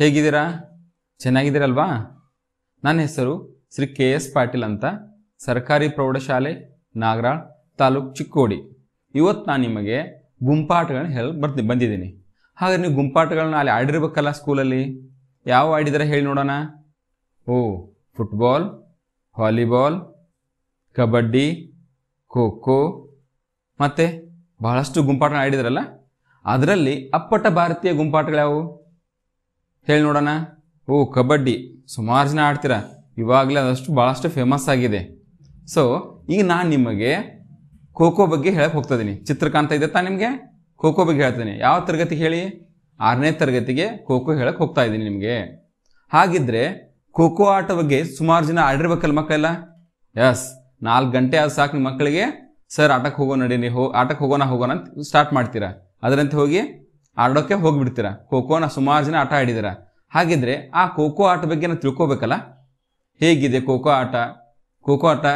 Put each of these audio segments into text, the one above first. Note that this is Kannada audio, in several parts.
ಹೇಗಿದ್ದೀರಾ ಚೆನ್ನಾಗಿದ್ದೀರಲ್ವಾ ನನ್ನ ಹೆಸರು ಶ್ರೀ ಕೆ ಎಸ್ ಪಾಟೀಲ್ ಅಂತ ಸರ್ಕಾರಿ ಪ್ರೌಢಶಾಲೆ ನಾಗರಾಳ್ ತಾಲೂಕ್ ಚಿಕ್ಕೋಡಿ ಇವತ್ತು ನಾನು ನಿಮಗೆ ಗುಂಪಾಟಗಳನ್ನ ಹೇಳಿ ಬರ್ತೀನಿ ಬಂದಿದ್ದೀನಿ ಹಾಗಾದ್ರೆ ನೀವು ಗುಂಪಾಟಗಳನ್ನ ಅಲ್ಲಿ ಆಡಿರ್ಬೇಕಲ್ಲ ಸ್ಕೂಲಲ್ಲಿ ಯಾವ ಆಡಿದರೆ ಹೇಳಿ ನೋಡೋಣ ಓ ಫುಟ್ಬಾಲ್ ವಾಲಿಬಾಲ್ ಕಬಡ್ಡಿ ಖೋ ಖೋ ಮತ್ತು ಬಹಳಷ್ಟು ಗುಂಪಾಟ ಆಡಿದ್ರಲ್ಲ ಅದರಲ್ಲಿ ಅಪ್ಪಟ ಭಾರತೀಯ ಗುಂಪಾಟಗಳು ಯಾವುವು ಹೇಳಿ ನೋಡೋಣ ಓ ಕಬಡ್ಡಿ ಸುಮಾರು ಜನ ಆಡ್ತೀರ ಇವಾಗಲೇ ಅದಷ್ಟು ಭಾಳಷ್ಟು ಫೇಮಸ್ ಆಗಿದೆ ಸೊ ಈಗ ನಾನು ನಿಮಗೆ ಖೋಖೋ ಬಗ್ಗೆ ಹೇಳಕ್ಕೆ ಹೋಗ್ತಾ ಇದ್ದೀನಿ ಚಿತ್ರಕಾಂತ ಇದೆ ತಾ ನಿಮಗೆ ಖೋ ಬಗ್ಗೆ ಹೇಳ್ತೀನಿ ಯಾವ ತರಗತಿ ಹೇಳಿ ಆರನೇ ತರಗತಿಗೆ ಖೋಖೋ ಖೋ ಹೇಳಕ್ಕೆ ಹೋಗ್ತಾ ಇದ್ದೀನಿ ನಿಮಗೆ ಹಾಗಿದ್ರೆ ಖೋಖೋ ಆಟ ಬಗ್ಗೆ ಸುಮಾರು ಜನ ಆಡಿರ್ಬೇಕಲ್ಲ ಮಕ್ಕಳೆಲ್ಲ ಎಸ್ ನಾಲ್ಕು ಗಂಟೆ ಆದ ಸಾಕು ನಿಮ್ಮ ಮಕ್ಕಳಿಗೆ ಸರ್ ಆಟಕ್ಕೆ ಹೋಗೋ ನಡೀನಿ ಹೋ ಆಟಕ್ಕೆ ಹೋಗೋಣ ಹೋಗೋಣ ಅಂತ ಸ್ಟಾರ್ಟ್ ಮಾಡ್ತೀರಾ ಅದರಂತೆ ಹೋಗಿ ಆಡೋಕೆ ಹೋಗ್ಬಿಡ್ತೀರ ಖೋಖೋನ ಸುಮಾರು ಜನ ಆಟ ಆಡಿದಿರ ಹಾಗಿದ್ರೆ ಆ ಖೋಖೋ ಆಟ ಬಗ್ಗೆ ನಾವು ತಿಳ್ಕೊಬೇಕಲ್ಲ ಹೇಗಿದೆ ಖೋಖೋ ಆಟ ಖೋಖೋ ಆಟ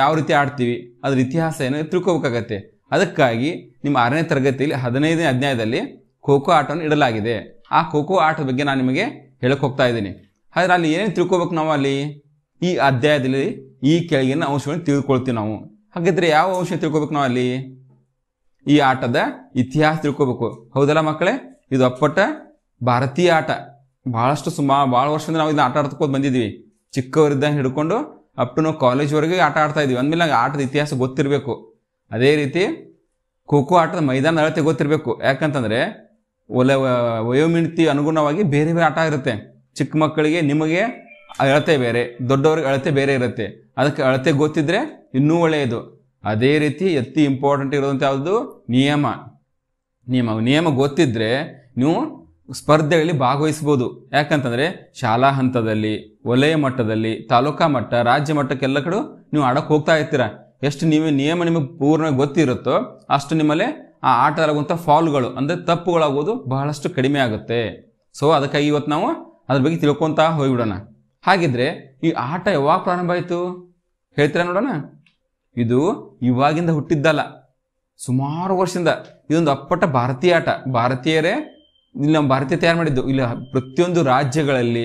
ಯಾವ ರೀತಿ ಆಡ್ತೀವಿ ಅದ್ರ ಇತಿಹಾಸ ಏನು ತಿಳ್ಕೊಬೇಕಾಗತ್ತೆ ಅದಕ್ಕಾಗಿ ನಿಮ್ಮ ಆರನೇ ತರಗತಿಯಲ್ಲಿ ಹದಿನೈದನೇ ಅಧ್ಯಾಯದಲ್ಲಿ ಖೋಖೋ ಆಟವನ್ನು ಇಡಲಾಗಿದೆ ಆ ಖೋಖೋ ಆಟದ ಬಗ್ಗೆ ನಾನು ನಿಮಗೆ ಹೇಳಕ್ಕೆ ಹೋಗ್ತಾ ಇದ್ದೀನಿ ಆದ್ರೆ ಅಲ್ಲಿ ಏನೇನು ತಿಳ್ಕೊಬೇಕು ನಾವು ಅಲ್ಲಿ ಈ ಅಧ್ಯಾಯದಲ್ಲಿ ಈ ಕೆಳಗಿನ ಅಂಶಗಳನ್ನು ತಿಳ್ಕೊಳ್ತೀವಿ ನಾವು ಹಾಗಿದ್ರೆ ಯಾವ ಅಂಶ ತಿಳ್ಕೊಬೇಕು ನಾವು ಅಲ್ಲಿ ಈ ಆಟದ ಇತಿಹಾಸ ತಿಳ್ಕೋಬೇಕು ಹೌದಲ್ಲ ಮಕ್ಕಳೇ ಇದು ಅಪ್ಪಟ ಭಾರತೀಯ ಆಟ ಬಹಳಷ್ಟು ಸುಮಾರು ಭಾಳ ವರ್ಷದಿಂದ ನಾವು ಇದನ್ನ ಆಟ ಆಡ್ಕೋದು ಬಂದಿದ್ವಿ ಚಿಕ್ಕವರಿದ್ದಂಗೆ ಹಿಡ್ಕೊಂಡು ಅಪ್ ಟು ನಾವು ಕಾಲೇಜ್ವರೆಗೆ ಆಟ ಆಡ್ತಾ ಇದ್ವಿ ಅಂದಮೇಲೆ ನಂಗೆ ಆಟದ ಇತಿಹಾಸ ಗೊತ್ತಿರಬೇಕು ಅದೇ ರೀತಿ ಖೋಖೋ ಆಟದ ಮೈದಾನ ಅಳತೆ ಗೊತ್ತಿರಬೇಕು ಯಾಕಂತಂದರೆ ಒಲೆ ವಯೋಮಿಣತಿ ಅನುಗುಣವಾಗಿ ಬೇರೆ ಬೇರೆ ಆಟ ಇರುತ್ತೆ ಚಿಕ್ಕ ಮಕ್ಕಳಿಗೆ ನಿಮಗೆ ಅಳತೆ ಬೇರೆ ದೊಡ್ಡವ್ರಿಗೆ ಅಳತೆ ಬೇರೆ ಇರುತ್ತೆ ಅದಕ್ಕೆ ಅಳತೆ ಗೊತ್ತಿದ್ರೆ ಇನ್ನೂ ಒಳ್ಳೆಯದು ಅದೇ ರೀತಿ ಎತ್ತಿ ಇಂಪಾರ್ಟೆಂಟ್ ಇರೋದಂಥ ಯಾವುದು ನಿಯಮ ನಿಯಮ ನಿಯಮ ಗೊತ್ತಿದ್ರೆ ನೀವು ಸ್ಪರ್ಧೆಗಳಲ್ಲಿ ಭಾಗವಹಿಸ್ಬೋದು ಯಾಕಂತಂದರೆ ಶಾಲಾ ಹಂತದಲ್ಲಿ ವಲಯ ಮಟ್ಟದಲ್ಲಿ ತಾಲೂಕಾ ಮಟ್ಟ ರಾಜ್ಯ ಮಟ್ಟಕ್ಕೆಲ್ಲ ಕಡೆ ನೀವು ಆಡೋಕೆ ಹೋಗ್ತಾ ಇರ್ತೀರ ಎಷ್ಟು ನೀವು ನಿಯಮ ನಿಮಗೆ ಪೂರ್ಣ ಗೊತ್ತಿರುತ್ತೋ ಅಷ್ಟು ನಿಮ್ಮಲ್ಲಿ ಆ ಆಟದಾಗುವಂಥ ಫಾಲ್ಗಳು ಅಂದರೆ ತಪ್ಪುಗಳಾಗೋದು ಬಹಳಷ್ಟು ಕಡಿಮೆ ಆಗುತ್ತೆ ಸೊ ಅದಕ್ಕಾಗಿ ಇವತ್ತು ನಾವು ಅದ್ರ ಬಗ್ಗೆ ತಿಳ್ಕೊತಾ ಹೋಗಿಬಿಡೋಣ ಹಾಗಿದ್ರೆ ಈ ಆಟ ಯಾವಾಗ ಪ್ರಾರಂಭ ಆಯಿತು ಹೇಳ್ತೀರಾ ನೋಡೋಣ ಇದು ಇವಾಗಿಂದ ಹುಟ್ಟಿದ್ದಲ್ಲ ಸುಮಾರು ವರ್ಷದಿಂದ ಇದೊಂದು ಅಪ್ಪಟ ಭಾರತೀಯ ಆಟ ಭಾರತೀಯರೇ ಇಲ್ಲಿ ನಮ್ಮ ಭಾರತೀಯ ತಯಾರು ಮಾಡಿದ್ದು ಇಲ್ಲಿ ಪ್ರತಿಯೊಂದು ರಾಜ್ಯಗಳಲ್ಲಿ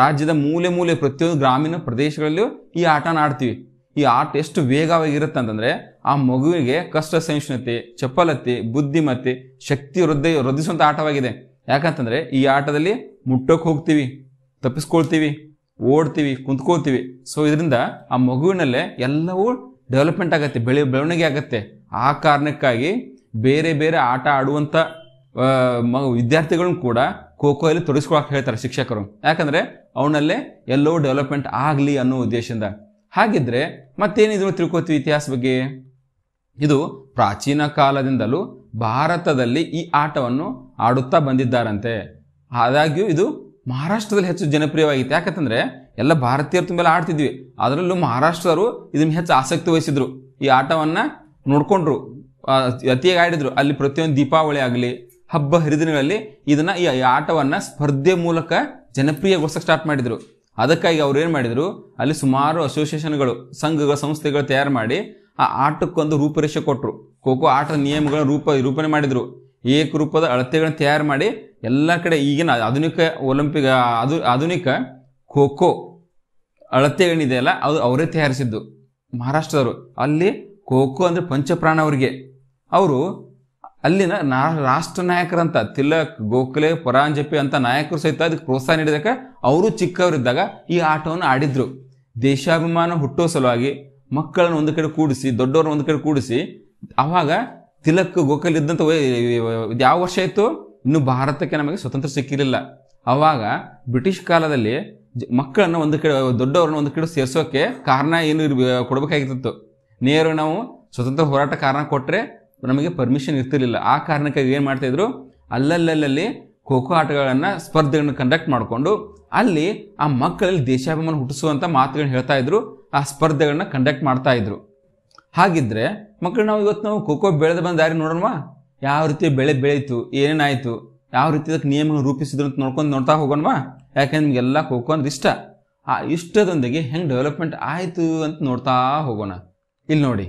ರಾಜ್ಯದ ಮೂಲೆ ಮೂಲೆ ಪ್ರತಿಯೊಂದು ಗ್ರಾಮೀಣ ಪ್ರದೇಶಗಳಲ್ಲೂ ಈ ಆಟನ ಆಡ್ತೀವಿ ಈ ಆಟ ಎಷ್ಟು ವೇಗವಾಗಿರುತ್ತೆ ಅಂತಂದರೆ ಆ ಮಗುವಿಗೆ ಕಷ್ಟ ಸಹಿಷ್ಣುತೆ ಚಪಲತೆ ಬುದ್ಧಿಮತ್ತೆ ಶಕ್ತಿ ವೃದ್ಧಿ ವೃದ್ಧಿಸುವಂಥ ಆಟವಾಗಿದೆ ಯಾಕಂತಂದರೆ ಈ ಆಟದಲ್ಲಿ ಮುಟ್ಟೋಕೆ ಹೋಗ್ತೀವಿ ತಪ್ಪಿಸ್ಕೊಳ್ತೀವಿ ಓಡ್ತೀವಿ ಕುಂತ್ಕೊಳ್ತೀವಿ ಸೊ ಇದರಿಂದ ಆ ಮಗುವಿನಲ್ಲೇ ಎಲ್ಲವೂ ಡೆವಲಪ್ಮೆಂಟ್ ಆಗುತ್ತೆ ಬೆಳೆ ಬೆಳವಣಿಗೆ ಆಗುತ್ತೆ ಆ ಕಾರಣಕ್ಕಾಗಿ ಬೇರೆ ಬೇರೆ ಆಟ ಆಡುವಂಥ ವಿದ್ಯಾರ್ಥಿಗಳನ್ನ ಕೂಡ ಖೋ ಖೋ ಅಲ್ಲಿ ತೊಡಗಿಸ್ಕೊಳಕ್ಕೆ ಹೇಳ್ತಾರೆ ಶಿಕ್ಷಕರು ಯಾಕಂದರೆ ಅವನಲ್ಲೇ ಎಲ್ಲೋ ಡೆವಲಪ್ಮೆಂಟ್ ಆಗಲಿ ಅನ್ನೋ ಉದ್ದೇಶದಿಂದ ಹಾಗಿದ್ರೆ ಮತ್ತೇನಿದ್ರು ತಿಳ್ಕೊತೀವಿ ಇತಿಹಾಸ ಬಗ್ಗೆ ಇದು ಪ್ರಾಚೀನ ಕಾಲದಿಂದಲೂ ಭಾರತದಲ್ಲಿ ಈ ಆಟವನ್ನು ಆಡುತ್ತಾ ಬಂದಿದ್ದಾರಂತೆ ಆದಾಗ್ಯೂ ಇದು ಮಹಾರಾಷ್ಟ್ರದಲ್ಲಿ ಹೆಚ್ಚು ಜನಪ್ರಿಯವಾಗಿತ್ತು ಯಾಕಂತಂದ್ರೆ ಎಲ್ಲ ಭಾರತೀಯರು ತುಂಬೆಲ್ಲ ಆಡ್ತಿದ್ವಿ ಅದರಲ್ಲೂ ಮಹಾರಾಷ್ಟ್ರರು ಇದನ್ನ ಹೆಚ್ಚು ಆಸಕ್ತಿ ವಹಿಸಿದ್ರು ಈ ಆಟವನ್ನು ನೋಡ್ಕೊಂಡ್ರು ಅತಿಯಾಗಿ ಆಡಿದ್ರು ಅಲ್ಲಿ ಪ್ರತಿಯೊಂದು ದೀಪಾವಳಿ ಆಗಲಿ ಹಬ್ಬ ಹರಿದಿನಗಳಲ್ಲಿ ಇದನ್ನು ಈ ಆಟವನ್ನು ಸ್ಪರ್ಧೆ ಮೂಲಕ ಜನಪ್ರಿಯಗೊಳಿಸಕ್ಕೆ ಸ್ಟಾರ್ಟ್ ಮಾಡಿದ್ರು ಅದಕ್ಕಾಗಿ ಅವ್ರು ಏನು ಮಾಡಿದರು ಅಲ್ಲಿ ಸುಮಾರು ಅಸೋಸಿಯೇಷನ್ಗಳು ಸಂಘಗಳ ಸಂಸ್ಥೆಗಳು ತಯಾರು ಮಾಡಿ ಆ ಆಟಕ್ಕೊಂದು ರೂಪುರೇಷೆ ಕೊಟ್ಟರು ಖೋಖೋ ಆಟದ ನಿಯಮಗಳ ರೂಪ ರೂಪಣೆ ಮಾಡಿದರು ಏಕರೂಪದ ಅಳತೆಗಳನ್ನು ತಯಾರು ಮಾಡಿ ಎಲ್ಲ ಕಡೆ ಈಗಿನ ಆಧುನಿಕ ಒಲಿಂಪಿಕ್ ಅದು ಆಧುನಿಕ ಖೋ ಖೋ ಅಲ್ಲ ಅದು ಅವರೇ ತಯಾರಿಸಿದ್ದು ಮಹಾರಾಷ್ಟ್ರದವರು ಅಲ್ಲಿ ಖೋ ಖೋ ಅಂದರೆ ಪಂಚಪ್ರಾಣ ಅವರಿಗೆ ಅವರು ಅಲ್ಲಿನ ನಾ ರಾಷ್ಟ್ರ ನಾಯಕರಂತ ತಿಲಕ್ ಗೋಖಲೆ ಪರಾಂಜಪಿ ಅಂತ ನಾಯಕರು ಸಹಿತ ಅದಕ್ಕೆ ಪ್ರೋತ್ಸಾಹ ನೀಡಿದಕ್ಕೆ ಅವರು ಚಿಕ್ಕವರಿದ್ದಾಗ ಈ ಆಟವನ್ನು ಆಡಿದ್ರು ದೇಶಾಭಿಮಾನ ಹುಟ್ಟೋ ಸಲುವಾಗಿ ಮಕ್ಕಳನ್ನು ಒಂದು ಕಡೆ ಕೂಡಿಸಿ ದೊಡ್ಡವ್ರನ್ನ ಒಂದು ಕಡೆ ಕೂಡಿಸಿ ಆವಾಗ ತಿಲಕ್ ಗೋಕಲ್ ಇದ್ದಂತ ಯಾವ ವರ್ಷ ಇತ್ತು ಇನ್ನು ಭಾರತಕ್ಕೆ ನಮಗೆ ಸ್ವತಂತ್ರ ಸಿಕ್ಕಿರಲಿಲ್ಲ ಅವಾಗ ಬ್ರಿಟಿಷ್ ಕಾಲದಲ್ಲಿ ಮಕ್ಕಳನ್ನು ಒಂದು ಕಡೆ ದೊಡ್ಡವ್ರನ್ನ ಒಂದು ಕಡೆ ಸೇರಿಸೋಕೆ ಕಾರಣ ಏನು ಕೊಡಬೇಕಾಗಿತ್ತು ನೇರು ನಾವು ಸ್ವತಂತ್ರ ಹೋರಾಟ ಕಾರಣ ಕೊಟ್ಟರೆ ನಮಗೆ ಪರ್ಮಿಷನ್ ಇರ್ತಿರ್ಲಿಲ್ಲ ಆ ಕಾರಣಕ್ಕಾಗಿ ಏನು ಮಾಡ್ತಾಯಿದ್ರು ಅಲ್ಲಲ್ಲಲ್ಲಿ ಖೋ ಖೋ ಆಟಗಳನ್ನು ಸ್ಪರ್ಧೆಗಳನ್ನು ಕಂಡಕ್ಟ್ ಮಾಡಿಕೊಂಡು ಅಲ್ಲಿ ಆ ಮಕ್ಕಳಲ್ಲಿ ದೇಶಾಭಿಮಾನ ಹುಟ್ಟಿಸುವಂಥ ಮಾತುಗಳನ್ನ ಹೇಳ್ತಾ ಇದ್ರು ಆ ಸ್ಪರ್ಧೆಗಳನ್ನ ಕಂಡಕ್ಟ್ ಮಾಡ್ತಾ ಇದ್ರು ಹಾಗಿದ್ರೆ ಮಕ್ಕಳು ನಾವು ಇವತ್ತು ನಾವು ಖೋಖೋ ಬೆಳೆದು ಬಂದ ದಾರಿ ನೋಡೋಣ ಯಾವ ರೀತಿ ಬೆಳೆ ಬೆಳೀತು ಏನೇನಾಯಿತು ಯಾವ ರೀತಿ ಅದಕ್ಕೆ ನಿಯಮ ರೂಪಿಸಿದ್ರು ಅಂತ ನೋಡ್ಕೊಂಡು ನೋಡ್ತಾ ಹೋಗೋಣವಾ ಯಾಕೆಂದ್ರೆ ನಿಮಗೆಲ್ಲ ಖೋಖೋ ಅಂದ್ರೆ ಇಷ್ಟ ಆ ಇಷ್ಟದೊಂದಿಗೆ ಹೆಂಗೆ ಡೆವಲಪ್ಮೆಂಟ್ ಆಯಿತು ಅಂತ ನೋಡ್ತಾ ಹೋಗೋಣ ಇಲ್ಲಿ ನೋಡಿ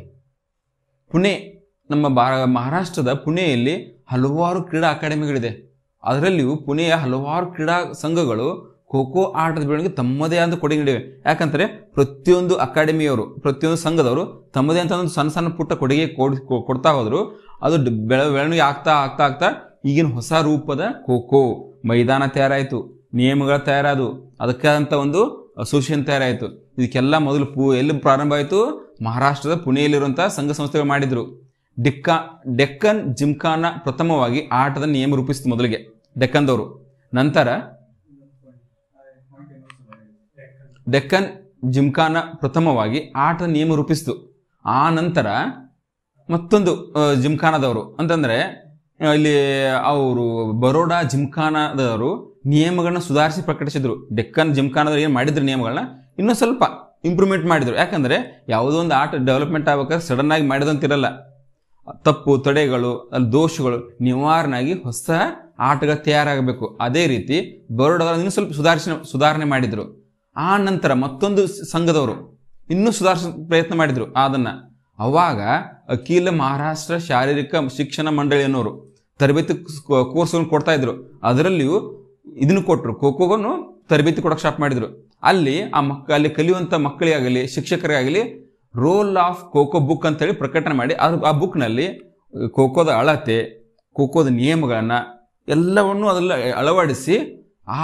ಪುಣೆ ನಮ್ಮ ಭಾರ ಮಹಾರಾಷ್ಟ್ರದ ಪುಣೆಯಲ್ಲಿ ಹಲವಾರು ಕ್ರೀಡಾ ಅಕಾಡೆಮಿಗಳಿದೆ ಅದರಲ್ಲಿಯೂ ಪುಣೆಯ ಹಲವಾರು ಕ್ರೀಡಾ ಸಂಘಗಳು ಖೋ ಖೋ ಆಟದ ಬೆಳವಣಿಗೆ ತಮ್ಮದೇ ಆದ ಕೊಡುಗೆ ನೀಡಿವೆ ಯಾಕಂದರೆ ಪ್ರತಿಯೊಂದು ಅಕಾಡೆಮಿಯವರು ಪ್ರತಿಯೊಂದು ಸಂಘದವರು ತಮ್ಮದೇ ಅಂತ ಒಂದು ಸಣ್ಣ ಸಣ್ಣ ಪುಟ್ಟ ಕೊಡುಗೆ ಕೊಡ್ತಾ ಹೋದ್ರು ಅದು ಬೆಳ ಬೆಳವಣಿಗೆ ಆಗ್ತಾ ಆಗ್ತಾ ಆಗ್ತಾ ಈಗಿನ ಹೊಸ ರೂಪದ ಖೋ ಖೋ ಮೈದಾನ ತಯಾರಾಯಿತು ನಿಯಮಗಳ ತಯಾರಾದವು ಅದಕ್ಕಾದಂಥ ಒಂದು ಅಸೋಸಿಯೇಷನ್ ತಯಾರಾಯಿತು ಇದಕ್ಕೆಲ್ಲ ಮೊದಲು ಪೂ ಎಲ್ಲಿ ಪ್ರಾರಂಭ ಆಯಿತು ಮಹಾರಾಷ್ಟ್ರದ ಪುಣೆಯಲ್ಲಿರುವಂಥ ಸಂಘ ಸಂಸ್ಥೆಗಳು ಮಾಡಿದರು ಡೆಕ್ಕಾ ಡೆಕ್ಕನ್ ಜಿಮ್ಖಾನ ಪ್ರಥಮವಾಗಿ ಆಟದ ನಿಯಮ ರೂಪಿಸಿತು ಮೊದಲಿಗೆ ಡೆಕ್ಕನ್ದವರು ನಂತರ ಡೆಕ್ಕನ್ ಜಿಮ್ಖಾನ ಪ್ರಥಮವಾಗಿ ಆಟ ನಿಯಮ ರೂಪಿಸಿತು ಆ ನಂತರ ಮತ್ತೊಂದು ಜಿಮ್ಖಾನದವರು ಅಂತಂದ್ರೆ ಇಲ್ಲಿ ಅವರು ಬರೋಡಾ ಜಿಮ್ಖಾನದವರು ನಿಯಮಗಳನ್ನ ಸುಧಾರಿಸಿ ಪ್ರಕಟಿಸಿದ್ರು ಡೆಕ್ಕನ್ ಜಿಮ್ಖಾನದವ್ರು ಏನು ಮಾಡಿದ್ರು ನಿಯಮಗಳನ್ನ ಇನ್ನೂ ಸ್ವಲ್ಪ ಇಂಪ್ರೂವ್ಮೆಂಟ್ ಮಾಡಿದ್ರು ಯಾಕಂದ್ರೆ ಯಾವುದೋ ಒಂದು ಆಟ ಡೆವಲಪ್ಮೆಂಟ್ ಆಗ್ಬೇಕಾದ್ರೆ ಸಡನ್ ಆಗಿ ಮಾಡಿದಂತಿರಲ್ಲ ತಪ್ಪು ತಡೆಗಳು ಅಲ್ಲಿ ದೋಷಗಳು ನಿವಾರಣೆಯಾಗಿ ಹೊಸ ಆಟಗಳು ತಯಾರಾಗಬೇಕು ಅದೇ ರೀತಿ ಬರೋಡಾದವರು ಇನ್ನೂ ಸ್ವಲ್ಪ ಸುಧಾರಿಸಿ ಸುಧಾರಣೆ ಮಾಡಿದರು ಆ ನಂತರ ಮತ್ತೊಂದು ಸಂಘದವರು ಇನ್ನೂ ಸುಧಾರಿಸ ಪ್ರಯತ್ನ ಮಾಡಿದರು ಅದನ್ನು ಅವಾಗ ಅಖಿಲ ಮಹಾರಾಷ್ಟ್ರ ಶಾರೀರಿಕ ಶಿಕ್ಷಣ ಮಂಡಳಿ ಅನ್ನೋರು ತರಬೇತಿ ಕೋರ್ಸ್ಗಳನ್ನು ಕೊಡ್ತಾ ಇದ್ರು ಅದರಲ್ಲಿಯೂ ಇದನ್ನು ಕೊಟ್ಟರು ಖೋಖೋಗನ್ನು ತರಬೇತಿ ಕೊಡೋಕೆ ಸ್ಟಾರ್ಟ್ ಮಾಡಿದರು ಅಲ್ಲಿ ಆ ಮಕ್ಕ ಅಲ್ಲಿ ಕಲಿಯುವಂಥ ಮಕ್ಕಳಿಗಾಗಲಿ ಶಿಕ್ಷಕರಿಗಾಗಲಿ ರೋಲ್ ಆಫ್ ಖೋಖೋ ಬುಕ್ ಅಂತೇಳಿ ಪ್ರಕಟಣೆ ಮಾಡಿ ಅದು ಆ ಬುಕ್ನಲ್ಲಿ ಖೋಖೋದ ಅಳತೆ ಖೋಖೋದ ನಿಯಮಗಳನ್ನು ಎಲ್ಲವನ್ನು ಅದೆಲ್ಲ ಅಳವಡಿಸಿ